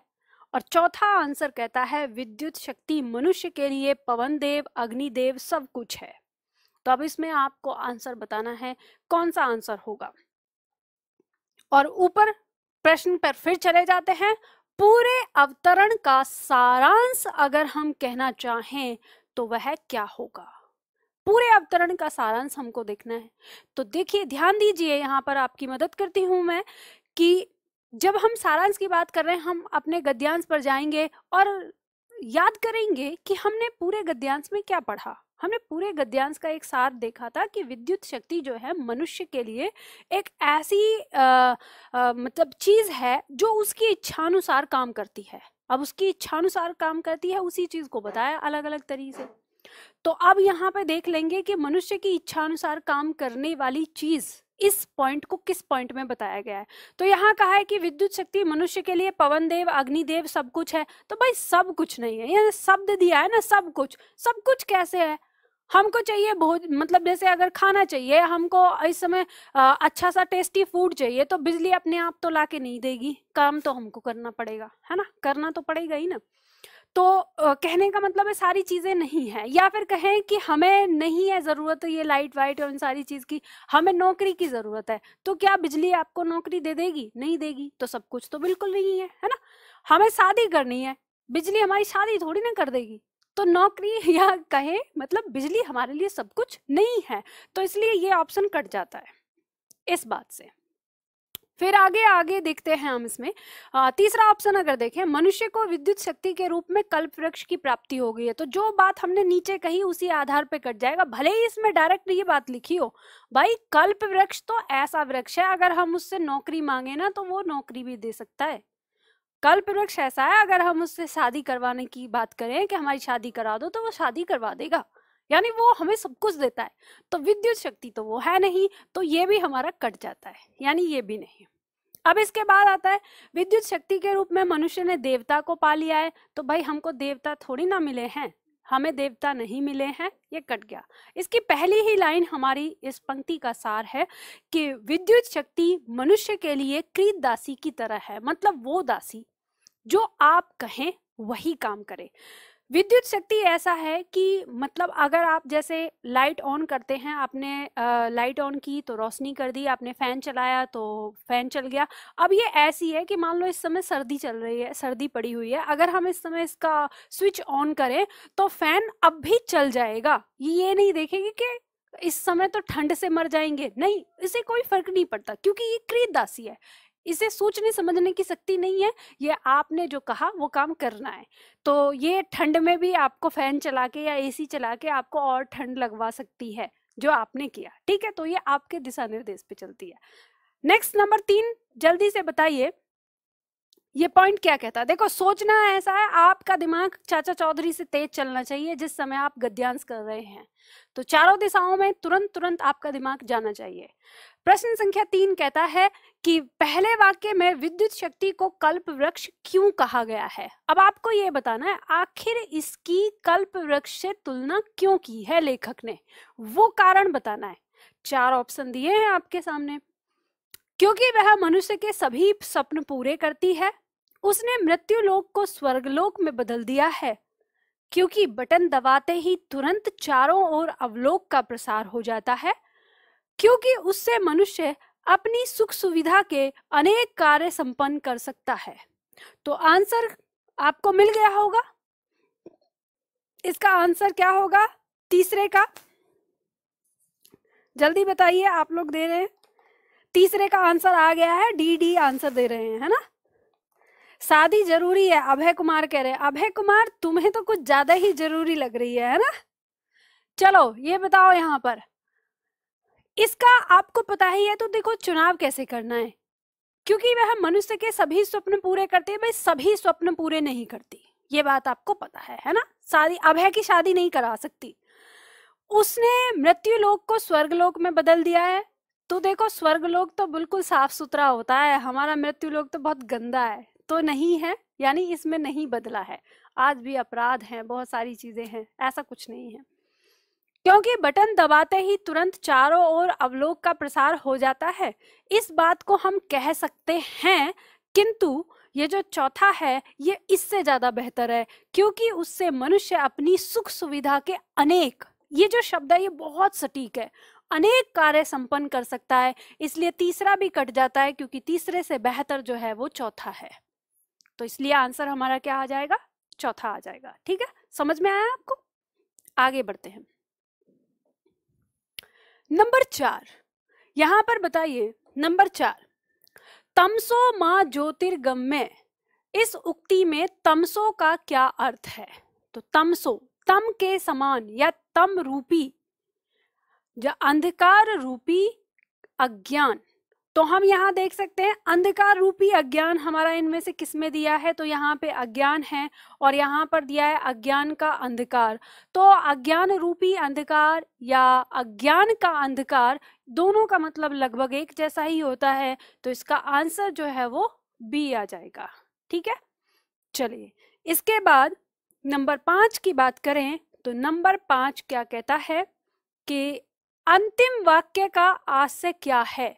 और चौथा आंसर कहता है विद्युत शक्ति मनुष्य के लिए पवन देव अग्निदेव सब कुछ है तो अब इसमें आपको आंसर बताना है कौन सा आंसर होगा और ऊपर प्रश्न पर फिर चले जाते हैं पूरे अवतरण का सारांश अगर हम कहना चाहें तो वह क्या होगा पूरे अवतरण का सारांश हमको देखना है तो देखिए ध्यान दीजिए यहाँ पर आपकी मदद करती हूं मैं कि जब हम सारांश की बात कर रहे हैं हम अपने गद्यांश पर जाएंगे और याद करेंगे कि हमने पूरे गद्यांश में क्या पढ़ा हमने पूरे गद्यांश का एक साथ देखा था कि विद्युत शक्ति जो है मनुष्य के लिए एक ऐसी मतलब चीज़ है जो उसकी इच्छानुसार काम करती है अब उसकी इच्छानुसार काम करती है उसी चीज़ को बताया अलग अलग तरीके से तो अब यहाँ पे देख लेंगे कि मनुष्य की इच्छानुसार काम करने वाली चीज़ इस पॉइंट को किस पॉइंट में बताया गया है तो यहाँ कहा है कि विद्युत शक्ति मनुष्य के लिए पवन देव अग्निदेव सब कुछ है तो भाई सब कुछ नहीं है यह शब्द दिया है ना सब कुछ सब कुछ कैसे है हमको चाहिए बहुत मतलब जैसे अगर खाना चाहिए हमको इस समय अच्छा सा टेस्टी फूड चाहिए तो बिजली अपने आप तो ला के नहीं देगी काम तो हमको करना पड़ेगा है ना करना तो पड़ेगा ही ना तो कहने का मतलब है सारी चीज़ें नहीं है या फिर कहें कि हमें नहीं है ज़रूरत ये लाइट वाइट और इन सारी चीज़ की हमें नौकरी की ज़रूरत है तो क्या बिजली आपको नौकरी दे देगी नहीं देगी तो सब कुछ तो बिल्कुल नहीं है है ना हमें शादी करनी है बिजली हमारी शादी थोड़ी ना कर देगी तो नौकरी या कहे मतलब बिजली हमारे लिए सब कुछ नहीं है तो इसलिए ये ऑप्शन कट जाता है इस बात से फिर आगे आगे देखते हैं हम इसमें आ, तीसरा ऑप्शन अगर देखें मनुष्य को विद्युत शक्ति के रूप में कल्प वृक्ष की प्राप्ति हो गई है तो जो बात हमने नीचे कही उसी आधार पर कट जाएगा भले ही इसमें डायरेक्ट ये बात लिखी हो भाई कल्प वृक्ष तो ऐसा वृक्ष है अगर हम उससे नौकरी मांगे ना तो वो नौकरी भी दे सकता है कल्प वृक्ष ऐसा है अगर हम उससे शादी करवाने की बात करें कि हमारी शादी करा दो तो वो शादी करवा देगा यानी वो हमें सब कुछ देता है तो विद्युत शक्ति तो वो है नहीं तो ये भी हमारा कट जाता है यानी ये भी नहीं अब इसके बाद आता है विद्युत शक्ति के रूप में मनुष्य ने देवता को पा लिया है तो भाई हमको देवता थोड़ी ना मिले हैं हमें देवता नहीं मिले हैं ये कट गया इसकी पहली ही लाइन हमारी इस पंक्ति का सार है कि विद्युत शक्ति मनुष्य के लिए क्रीत दासी की तरह है मतलब वो दासी जो आप कहें वही काम करे विद्युत शक्ति ऐसा है कि मतलब अगर आप जैसे लाइट ऑन करते हैं आपने लाइट ऑन की तो रोशनी कर दी आपने फ़ैन चलाया तो फ़ैन चल गया अब ये ऐसी है कि मान लो इस समय सर्दी चल रही है सर्दी पड़ी हुई है अगर हम इस समय इसका स्विच ऑन करें तो फ़ैन अब भी चल जाएगा ये नहीं देखेंगे कि इस समय तो ठंड से मर जाएंगे नहीं इसे कोई फर्क नहीं पड़ता क्योंकि ये क्रीत दासी है इसे सोचने समझने की शक्ति नहीं है ये आपने जो कहा वो काम करना है तो ये ठंड में भी आपको फैन चला के या एसी चला के आपको और ठंड लगवा सकती है जो आपने किया ठीक है तो ये आपके दिशा निर्देश पे चलती है नेक्स्ट नंबर तीन जल्दी से बताइए ये पॉइंट क्या कहता है देखो सोचना ऐसा है आपका दिमाग चाचा चौधरी से तेज चलना चाहिए जिस समय आप गद्यांश कर रहे हैं तो चारों दिशाओं में तुरंत तुरंत आपका दिमाग जाना चाहिए प्रश्न संख्या तीन कहता है कि पहले वाक्य में विद्युत शक्ति को कल्प वृक्ष क्यों कहा गया है अब आपको ये बताना है आखिर इसकी कल्प वृक्ष से तुलना क्यों की है लेखक ने वो कारण बताना है चार ऑप्शन दिए हैं आपके सामने क्योंकि वह मनुष्य के सभी सपन पूरे करती है उसने मृत्यु लोक को स्वर्गलोक में बदल दिया है क्योंकि बटन दबाते ही तुरंत चारों ओर अवलोक का प्रसार हो जाता है क्योंकि उससे मनुष्य अपनी सुख सुविधा के अनेक कार्य संपन्न कर सकता है तो आंसर आपको मिल गया होगा इसका आंसर क्या होगा तीसरे का जल्दी बताइए आप लोग दे रहे हैं तीसरे का आंसर आ गया है डी डी आंसर दे रहे हैं है ना शादी जरूरी है अभय कुमार कह रहे हैं अभय कुमार तुम्हें तो कुछ ज्यादा ही जरूरी लग रही है है ना चलो ये बताओ यहाँ पर इसका आपको पता ही है तो देखो चुनाव कैसे करना है क्योंकि वह मनुष्य के सभी स्वप्न पूरे करते हैं भाई सभी स्वप्न पूरे नहीं करती ये बात आपको पता है है ना शादी अब है कि शादी नहीं करा सकती उसने मृत्यु लोक को स्वर्गलोक में बदल दिया है तो देखो स्वर्गलोक तो बिल्कुल साफ सुथरा होता है हमारा मृत्यु लोक तो बहुत गंदा है तो नहीं है यानी इसमें नहीं बदला है आज भी अपराध है बहुत सारी चीजें हैं ऐसा कुछ नहीं है क्योंकि बटन दबाते ही तुरंत चारों ओर अवलोक का प्रसार हो जाता है इस बात को हम कह सकते हैं किंतु ये जो चौथा है ये इससे ज़्यादा बेहतर है क्योंकि उससे मनुष्य अपनी सुख सुविधा के अनेक ये जो शब्द है ये बहुत सटीक है अनेक कार्य संपन्न कर सकता है इसलिए तीसरा भी कट जाता है क्योंकि तीसरे से बेहतर जो है वो चौथा है तो इसलिए आंसर हमारा क्या आ जाएगा चौथा आ जाएगा ठीक है समझ में आया आपको आगे बढ़ते हैं नंबर चार यहां पर बताइए नंबर चार तमसो माँ ज्योतिर्गम में इस उक्ति में तमसो का क्या अर्थ है तो तमसो तम के समान या तम रूपी या अंधकार रूपी अज्ञान तो हम यहाँ देख सकते हैं अंधकार रूपी अज्ञान हमारा इनमें से किस में दिया है तो यहाँ पे अज्ञान है और यहाँ पर दिया है अज्ञान का अंधकार तो अज्ञान रूपी अंधकार या अज्ञान का अंधकार दोनों का मतलब लगभग एक जैसा ही होता है तो इसका आंसर जो है वो बी आ जाएगा ठीक है चलिए इसके बाद नंबर पांच की बात करें तो नंबर पांच क्या कहता है कि अंतिम वाक्य का आशय क्या है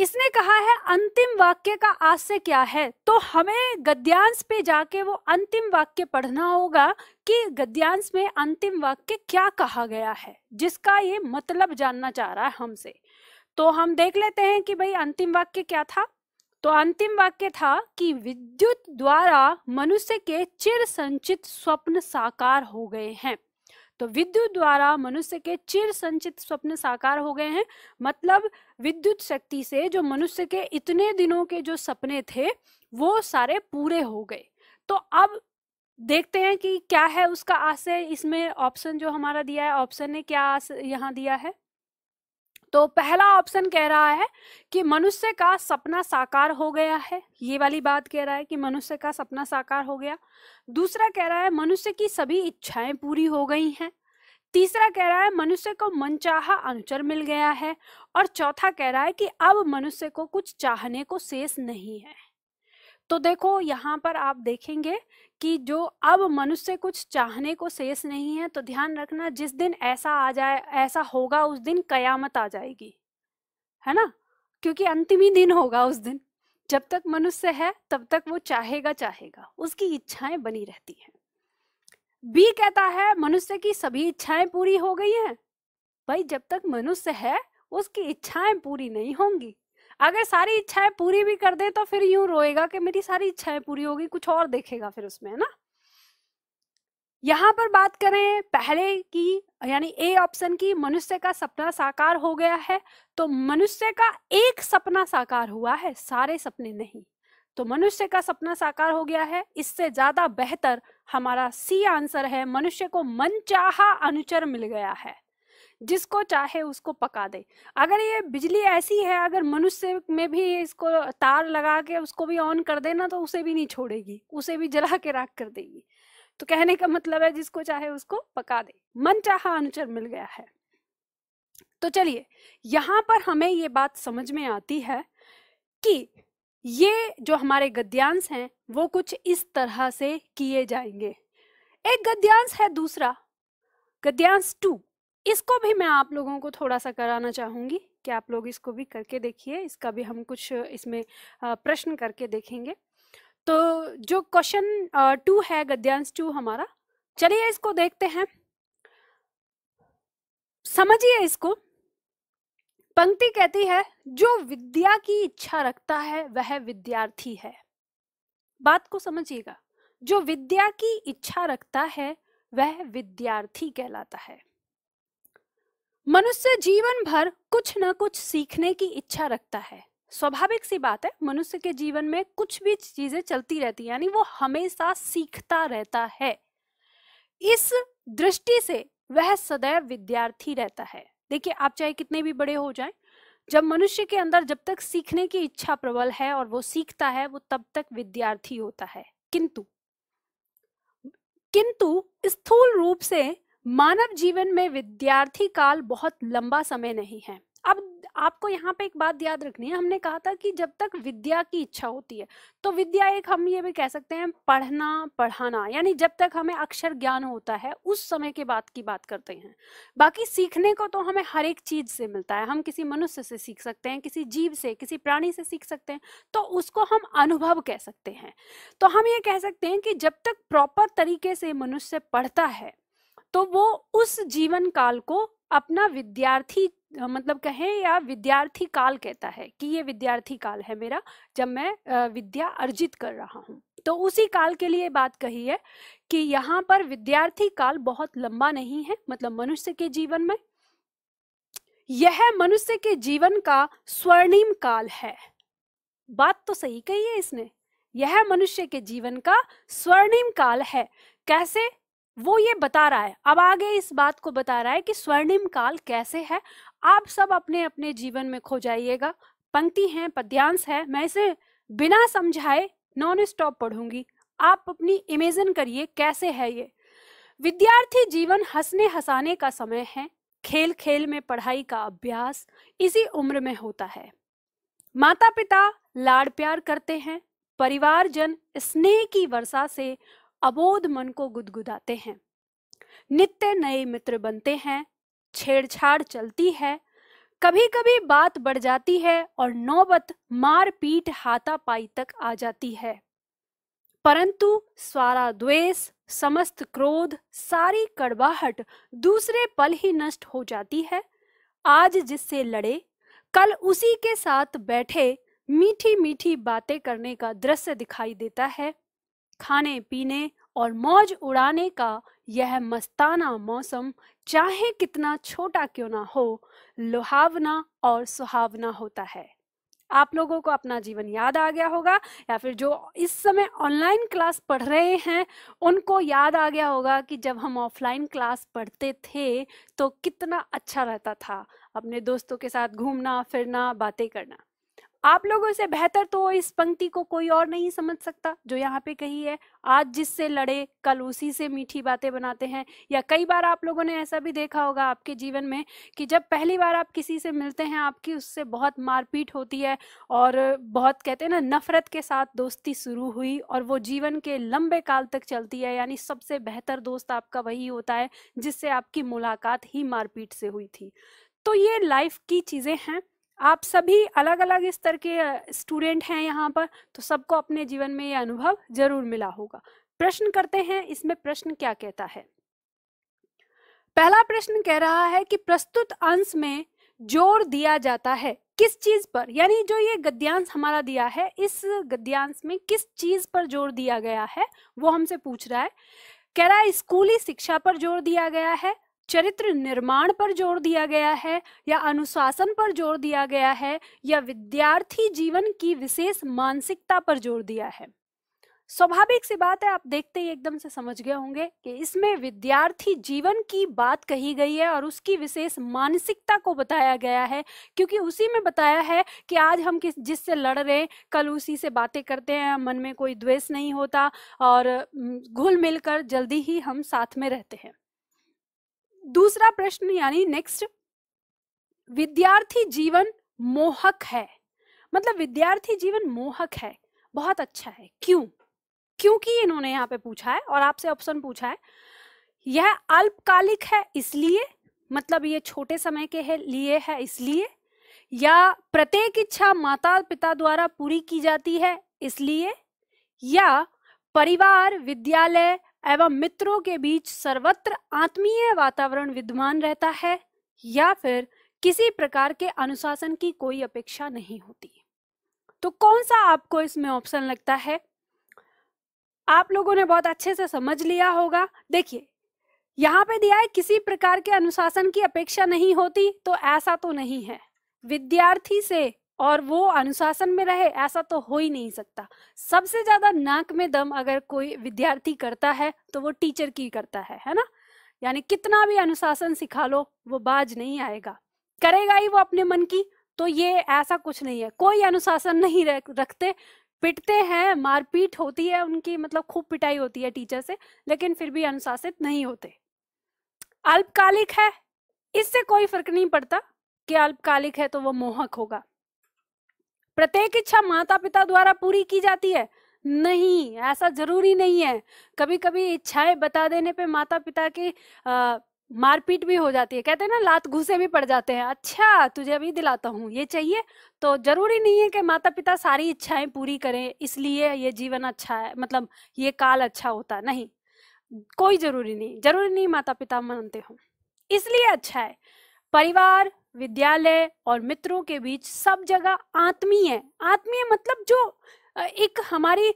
इसने कहा है अंतिम वाक्य का आशय क्या है तो हमें गद्यांश पे जाके वो अंतिम वाक्य पढ़ना होगा कि गद्यांश में अंतिम वाक्य क्या कहा गया है जिसका ये मतलब जानना चाह रहा है हमसे तो हम देख लेते हैं कि भाई अंतिम वाक्य क्या था तो अंतिम वाक्य था कि विद्युत द्वारा मनुष्य के चिर संचित स्वप्न साकार हो गए हैं तो विद्युत द्वारा मनुष्य के चिर संचित स्वप्न साकार हो गए हैं मतलब विद्युत शक्ति से जो मनुष्य के इतने दिनों के जो सपने थे वो सारे पूरे हो गए तो अब देखते हैं कि क्या है उसका आशय इसमें ऑप्शन जो हमारा दिया है ऑप्शन ने क्या यहाँ दिया है तो पहला ऑप्शन कह रहा है कि मनुष्य का सपना साकार हो गया है ये वाली बात कह रहा है कि मनुष्य का सपना साकार हो गया दूसरा कह रहा है मनुष्य की सभी इच्छाएं पूरी हो गई हैं तीसरा कह रहा है मनुष्य को मनचाहा अनुचर मिल गया है और चौथा कह रहा है कि अब मनुष्य को कुछ चाहने को शेष नहीं है तो देखो यहाँ पर आप देखेंगे कि जो अब मनुष्य कुछ चाहने को शेष नहीं है तो ध्यान रखना जिस दिन ऐसा आ जाए ऐसा होगा उस दिन कयामत आ जाएगी है ना क्योंकि अंतिम ही दिन होगा उस दिन जब तक मनुष्य है तब तक वो चाहेगा चाहेगा उसकी इच्छाएं बनी रहती हैं बी कहता है मनुष्य की सभी इच्छाएं पूरी हो गई हैं भाई जब तक मनुष्य है उसकी इच्छाएं पूरी नहीं होंगी अगर सारी इच्छाएं पूरी भी कर दे तो फिर यूं रोएगा कि मेरी सारी इच्छाएं पूरी होगी कुछ और देखेगा फिर उसमें है ना यहाँ पर बात करें पहले की यानी ए ऑप्शन की मनुष्य का सपना साकार हो गया है तो मनुष्य का एक सपना साकार हुआ है सारे सपने नहीं तो मनुष्य का सपना साकार हो गया है इससे ज्यादा बेहतर हमारा सी आंसर है मनुष्य को मनचाहा अनुचर मिल गया है जिसको चाहे उसको पका दे अगर ये बिजली ऐसी है अगर मनुष्य में भी इसको तार लगा के उसको भी ऑन कर देना तो उसे भी नहीं छोड़ेगी उसे भी जला के राख कर देगी तो कहने का मतलब है जिसको चाहे उसको पका दे मन चाह अनुचर मिल गया है तो चलिए यहाँ पर हमें ये बात समझ में आती है कि ये जो हमारे गद्यांश हैं वो कुछ इस तरह से किए जाएंगे एक गद्यांश है दूसरा गद्यांश टू इसको भी मैं आप लोगों को थोड़ा सा कराना चाहूँगी कि आप लोग इसको भी करके देखिए इसका भी हम कुछ इसमें प्रश्न करके देखेंगे तो जो क्वेश्चन टू है गद्यांश टू हमारा चलिए इसको देखते हैं समझिए इसको पंक्ति कहती है जो विद्या की इच्छा रखता है वह विद्यार्थी है बात को समझिएगा जो विद्या की इच्छा रखता है वह विद्यार्थी कहलाता है मनुष्य जीवन भर कुछ न कुछ सीखने की इच्छा रखता है स्वाभाविक सी बात है मनुष्य के जीवन में कुछ भी चीजें चलती रहती है यानी वो हमेशा सीखता रहता है इस दृष्टि से वह सदैव विद्यार्थी रहता है देखिए आप चाहे कितने भी बड़े हो जाएं जब मनुष्य के अंदर जब तक सीखने की इच्छा प्रबल है और वो सीखता है वो तब तक विद्यार्थी होता है किंतु किंतु स्थूल रूप से मानव जीवन में विद्यार्थी काल बहुत लंबा समय नहीं है अब आपको यहाँ पे एक बात याद रखनी है हमने कहा था कि जब तक विद्या की इच्छा होती है तो विद्या एक हम ये भी कह सकते हैं पढ़ना पढ़ाना यानी जब तक हमें अक्षर ज्ञान होता है उस समय के बाद की बात करते हैं बाकी सीखने को तो हमें हर एक चीज से मिलता है हम किसी मनुष्य से सीख सकते हैं किसी जीव से किसी प्राणी से सीख सकते हैं तो उसको हम अनुभव कह सकते हैं तो हम ये कह सकते हैं कि जब तक प्रॉपर तरीके से मनुष्य पढ़ता है तो वो उस जीवन काल को अपना विद्यार्थी मतलब कहें या विद्यार्थी काल कहता है कि ये विद्यार्थी काल है मेरा जब मैं विद्या अर्जित कर रहा हूँ तो उसी काल के लिए बात कही है कि यहाँ पर विद्यार्थी काल बहुत लंबा नहीं है मतलब मनुष्य के जीवन में यह मनुष्य के जीवन का स्वर्णिम काल है बात तो सही कही है इसने यह मनुष्य के जीवन का स्वर्णिम काल है कैसे वो ये बता रहा है अब आगे इस बात को बता रहा है कि स्वर्णिम काल कैसे है आप सब अपने अपने जीवन में खो जाइएगा पंक्ति है पद्यांश है मैं इसे बिना समझाए नॉन स्टॉप पढ़ूंगी आप अपनी इमेजिन करिए कैसे है ये विद्यार्थी जीवन हंसने हंसाने का समय है खेल खेल में पढ़ाई का अभ्यास इसी उम्र में होता है माता पिता लाड प्यार करते हैं परिवारजन स्नेह की वर्षा से अबोध मन को गुदगुदाते हैं नित्य नए मित्र बनते हैं छेड़छाड़ चलती है कभी कभी बात बढ़ जाती है और नौबत मार पीट हाथापाई तक आ जाती है परंतु सारा द्वेष समस्त क्रोध सारी कड़वाहट दूसरे पल ही नष्ट हो जाती है आज जिससे लड़े कल उसी के साथ बैठे मीठी मीठी बातें करने का दृश्य दिखाई देता है खाने पीने और मौज उड़ाने का यह मस्ताना मौसम चाहे कितना छोटा क्यों ना हो लुहावना और सुहावना होता है आप लोगों को अपना जीवन याद आ गया होगा या फिर जो इस समय ऑनलाइन क्लास पढ़ रहे हैं उनको याद आ गया होगा कि जब हम ऑफलाइन क्लास पढ़ते थे तो कितना अच्छा रहता था अपने दोस्तों के साथ घूमना फिरना बातें करना आप लोगों से बेहतर तो इस पंक्ति को कोई और नहीं समझ सकता जो यहाँ पे कही है आज जिससे लड़े कल उसी से मीठी बातें बनाते हैं या कई बार आप लोगों ने ऐसा भी देखा होगा आपके जीवन में कि जब पहली बार आप किसी से मिलते हैं आपकी उससे बहुत मारपीट होती है और बहुत कहते हैं ना नफरत के साथ दोस्ती शुरू हुई और वो जीवन के लंबे काल तक चलती है यानी सबसे बेहतर दोस्त आपका वही होता है जिससे आपकी मुलाकात ही मारपीट से हुई थी तो ये लाइफ की चीज़ें हैं आप सभी अलग अलग स्तर के स्टूडेंट हैं यहाँ पर तो सबको अपने जीवन में ये अनुभव जरूर मिला होगा प्रश्न करते हैं इसमें प्रश्न क्या कहता है पहला प्रश्न कह रहा है कि प्रस्तुत अंश में जोर दिया जाता है किस चीज पर यानी जो ये गद्यांश हमारा दिया है इस गद्यांश में किस चीज पर जोर दिया गया है वो हमसे पूछ रहा है कह रहा है स्कूली शिक्षा पर जोर दिया गया है चरित्र निर्माण पर जोर दिया गया है या अनुशासन पर जोर दिया गया है या विद्यार्थी जीवन की विशेष मानसिकता पर जोर दिया है स्वाभाविक सी बात है आप देखते ही एकदम से समझ गए होंगे कि इसमें विद्यार्थी जीवन की बात कही गई है और उसकी विशेष मानसिकता को बताया गया है क्योंकि उसी में बताया है कि आज हम किस जिससे लड़ रहे हैं कल उसी से बातें करते हैं मन में कोई द्वेष नहीं होता और घुल मिलकर जल्दी ही हम साथ में रहते हैं दूसरा प्रश्न यानी नेक्स्ट विद्यार्थी जीवन मोहक है मतलब विद्यार्थी जीवन मोहक है बहुत अच्छा है क्यों क्योंकि इन्होंने यहाँ पे पूछा है और आपसे ऑप्शन पूछा है यह अल्पकालिक है इसलिए मतलब ये छोटे समय के है लिए है इसलिए या प्रत्येक इच्छा माता पिता द्वारा पूरी की जाती है इसलिए या परिवार विद्यालय एवं मित्रों के बीच सर्वत्र आत्मीय वातावरण विद्यमान रहता है या फिर किसी प्रकार के अनुशासन की कोई अपेक्षा नहीं होती तो कौन सा आपको इसमें ऑप्शन लगता है आप लोगों ने बहुत अच्छे से समझ लिया होगा देखिए यहाँ पे दिया है किसी प्रकार के अनुशासन की अपेक्षा नहीं होती तो ऐसा तो नहीं है विद्यार्थी से और वो अनुशासन में रहे ऐसा तो हो ही नहीं सकता सबसे ज्यादा नाक में दम अगर कोई विद्यार्थी करता है तो वो टीचर की करता है है ना यानी कितना भी अनुशासन सिखा लो वो बाज नहीं आएगा करेगा ही वो अपने मन की तो ये ऐसा कुछ नहीं है कोई अनुशासन नहीं रखते पिटते हैं मारपीट होती है उनकी मतलब खूब पिटाई होती है टीचर से लेकिन फिर भी अनुशासित नहीं होते अल्पकालिक है इससे कोई फर्क नहीं पड़ता कि अल्पकालिक है तो वो मोहक होगा प्रत्येक इच्छा माता पिता द्वारा पूरी की जाती है नहीं ऐसा जरूरी नहीं है कभी कभी इच्छाएं बता देने पे माता पिता की मारपीट भी हो जाती है कहते हैं ना लात घुसे भी पड़ जाते हैं अच्छा तुझे अभी दिलाता हूँ ये चाहिए तो जरूरी नहीं है कि माता पिता सारी इच्छाएं पूरी करें इसलिए ये जीवन अच्छा है मतलब ये काल अच्छा होता नहीं कोई जरूरी नहीं जरूरी नहीं माता पिता मानते हो इसलिए अच्छा है परिवार विद्यालय और मित्रों के बीच सब जगह आत्मीय आत्मीय मतलब जो एक हमारी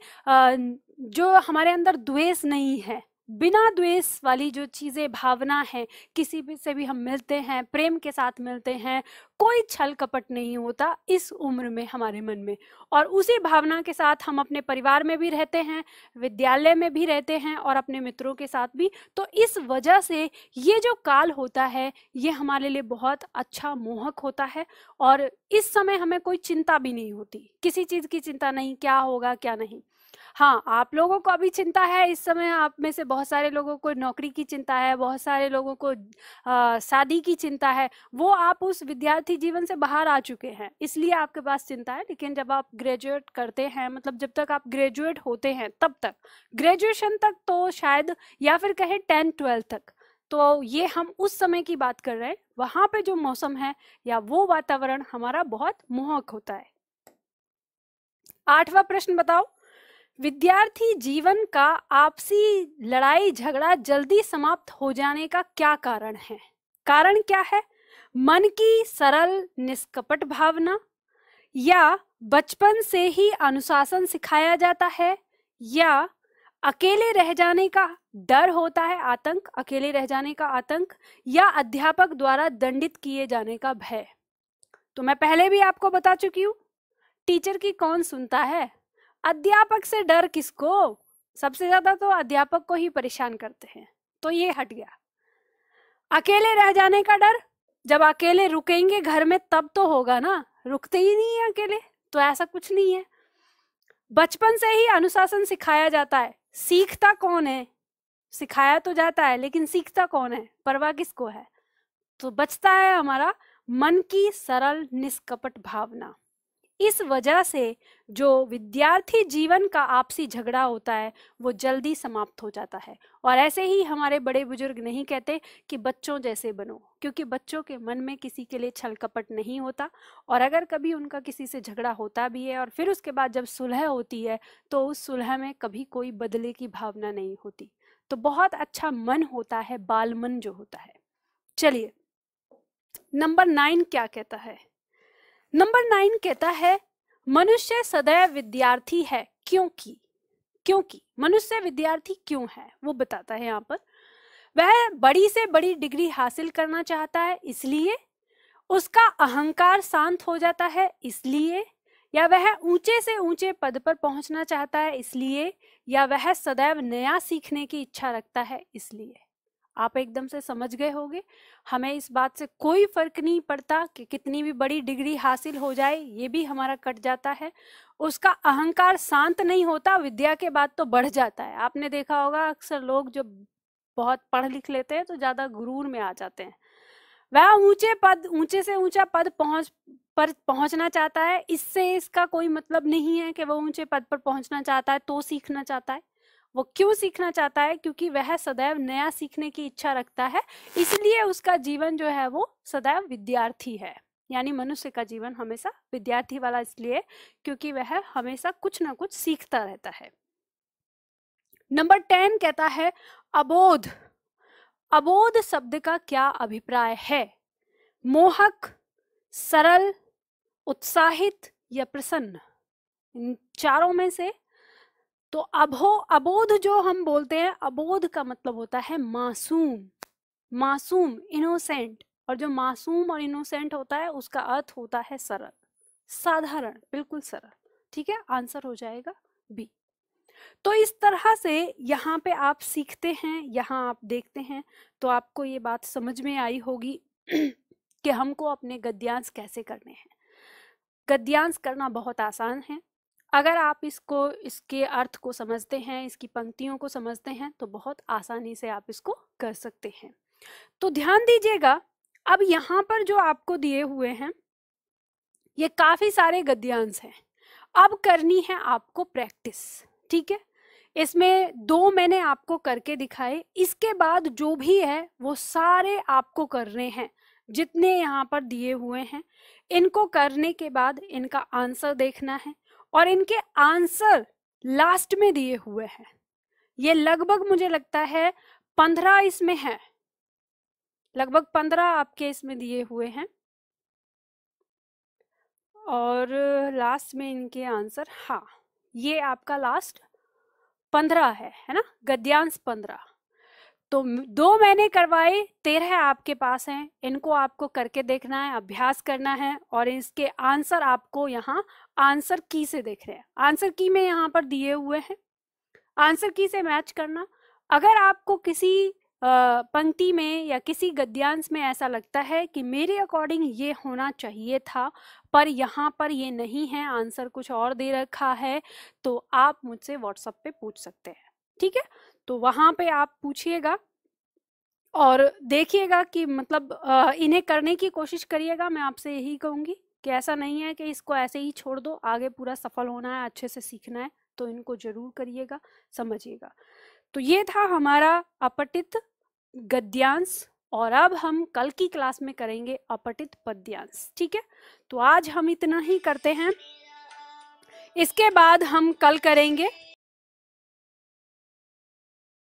जो हमारे अंदर द्वेष नहीं है बिना द्वेष वाली जो चीज़ें भावना है किसी भी से भी हम मिलते हैं प्रेम के साथ मिलते हैं कोई छल कपट नहीं होता इस उम्र में हमारे मन में और उसी भावना के साथ हम अपने परिवार में भी रहते हैं विद्यालय में भी रहते हैं और अपने मित्रों के साथ भी तो इस वजह से ये जो काल होता है ये हमारे लिए बहुत अच्छा मोहक होता है और इस समय हमें कोई चिंता भी नहीं होती किसी चीज़ की चिंता नहीं क्या होगा क्या नहीं हाँ आप लोगों को अभी चिंता है इस समय आप में से बहुत सारे लोगों को नौकरी की चिंता है बहुत सारे लोगों को शादी की चिंता है वो आप उस विद्यार्थी जीवन से बाहर आ चुके हैं इसलिए आपके पास चिंता है लेकिन जब आप ग्रेजुएट करते हैं मतलब जब तक आप ग्रेजुएट होते हैं तब तक ग्रेजुएशन तक तो शायद या फिर कहें टेंथ ट्वेल्थ तक तो ये हम उस समय की बात कर रहे हैं वहाँ पे जो मौसम है या वो वातावरण हमारा बहुत मोहक होता है आठवां प्रश्न बताओ विद्यार्थी जीवन का आपसी लड़ाई झगड़ा जल्दी समाप्त हो जाने का क्या कारण है कारण क्या है मन की सरल निष्कपट भावना या बचपन से ही अनुशासन सिखाया जाता है या अकेले रह जाने का डर होता है आतंक अकेले रह जाने का आतंक या अध्यापक द्वारा दंडित किए जाने का भय तो मैं पहले भी आपको बता चुकी हूँ टीचर की कौन सुनता है अध्यापक से डर किसको सबसे ज्यादा तो अध्यापक को ही परेशान करते हैं तो ये हट गया अकेले रह जाने का डर जब अकेले रुकेंगे घर में तब तो होगा ना रुकते ही नहीं है अकेले तो ऐसा कुछ नहीं है बचपन से ही अनुशासन सिखाया जाता है सीखता कौन है सिखाया तो जाता है लेकिन सीखता कौन है परवाह किसको है तो बचता है हमारा मन की सरल निष्कपट भावना इस वजह से जो विद्यार्थी जीवन का आपसी झगड़ा होता है वो जल्दी समाप्त हो जाता है और ऐसे ही हमारे बड़े बुजुर्ग नहीं कहते कि बच्चों जैसे बनो क्योंकि बच्चों के मन में किसी के लिए छल कपट नहीं होता और अगर कभी उनका किसी से झगड़ा होता भी है और फिर उसके बाद जब सुलह होती है तो उस सुलह में कभी कोई बदले की भावना नहीं होती तो बहुत अच्छा मन होता है बाल मन जो होता है चलिए नंबर नाइन क्या कहता है नंबर नाइन कहता है मनुष्य सदैव विद्यार्थी है क्योंकि क्योंकि मनुष्य विद्यार्थी क्यों है वो बताता है यहाँ पर वह बड़ी से बड़ी डिग्री हासिल करना चाहता है इसलिए उसका अहंकार शांत हो जाता है इसलिए या वह ऊंचे से ऊंचे पद पर पहुंचना चाहता है इसलिए या वह सदैव नया सीखने की इच्छा रखता है इसलिए आप एकदम से समझ गए होंगे हमें इस बात से कोई फर्क नहीं पड़ता कि कितनी भी बड़ी डिग्री हासिल हो जाए ये भी हमारा कट जाता है उसका अहंकार शांत नहीं होता विद्या के बाद तो बढ़ जाता है आपने देखा होगा अक्सर लोग जो बहुत पढ़ लिख लेते हैं तो ज्यादा गुरूर में आ जाते हैं वह ऊंचे पद ऊंचे से ऊंचा पद पहुंच पर पहुंचना चाहता है इससे इसका कोई मतलब नहीं है कि वह ऊंचे पद पर पहुंचना चाहता है तो सीखना चाहता है वो क्यों सीखना चाहता है क्योंकि वह सदैव नया सीखने की इच्छा रखता है इसलिए उसका जीवन जो है वो सदैव विद्यार्थी है यानी मनुष्य का जीवन हमेशा विद्यार्थी वाला इसलिए क्योंकि वह हमेशा कुछ ना कुछ सीखता रहता है नंबर टेन कहता है अबोध अबोध शब्द का क्या अभिप्राय है मोहक सरल उत्साहित या प्रसन्न इन चारों में से तो अभो अबोध जो हम बोलते हैं अबोध का मतलब होता है मासूम मासूम इनोसेंट और जो मासूम और इनोसेंट होता है उसका अर्थ होता है सरल साधारण बिल्कुल सरल ठीक है आंसर हो जाएगा बी तो इस तरह से यहाँ पे आप सीखते हैं यहाँ आप देखते हैं तो आपको ये बात समझ में आई होगी कि हमको अपने गद्यांश कैसे करने हैं गद्यांश करना बहुत आसान है अगर आप इसको इसके अर्थ को समझते हैं इसकी पंक्तियों को समझते हैं तो बहुत आसानी से आप इसको कर सकते हैं तो ध्यान दीजिएगा अब यहाँ पर जो आपको दिए हुए हैं ये काफ़ी सारे गद्यांश हैं अब करनी है आपको प्रैक्टिस ठीक है इसमें दो मैंने आपको करके दिखाए इसके बाद जो भी है वो सारे आपको करने हैं जितने यहाँ पर दिए हुए हैं इनको करने के बाद इनका आंसर देखना है और इनके आंसर लास्ट में दिए हुए हैं ये लगभग मुझे लगता है पंद्रह इसमें है लगभग पंद्रह आपके इसमें दिए हुए हैं और लास्ट में इनके आंसर हा ये आपका लास्ट पंद्रह है है ना गद्यांश पंद्रह तो दो मैंने करवाए तेरह आपके पास हैं इनको आपको करके देखना है अभ्यास करना है और इसके आंसर आपको यहाँ आंसर की से देख रहे हैं आंसर की में यहाँ पर दिए हुए हैं आंसर की से मैच करना अगर आपको किसी पंक्ति में या किसी गद्यांश में ऐसा लगता है कि मेरे अकॉर्डिंग ये होना चाहिए था पर यहाँ पर ये नहीं है आंसर कुछ और दे रखा है तो आप मुझसे व्हाट्सएप पे पूछ सकते हैं ठीक है तो वहाँ पे आप पूछिएगा और देखिएगा कि मतलब इन्हें करने की कोशिश करिएगा मैं आपसे यही कहूँगी कि ऐसा नहीं है कि इसको ऐसे ही छोड़ दो आगे पूरा सफल होना है अच्छे से सीखना है तो इनको जरूर करिएगा समझिएगा तो ये था हमारा अपटित गद्यांश और अब हम कल की क्लास में करेंगे अपटित पद्यांश ठीक है तो आज हम इतना ही करते हैं इसके बाद हम कल करेंगे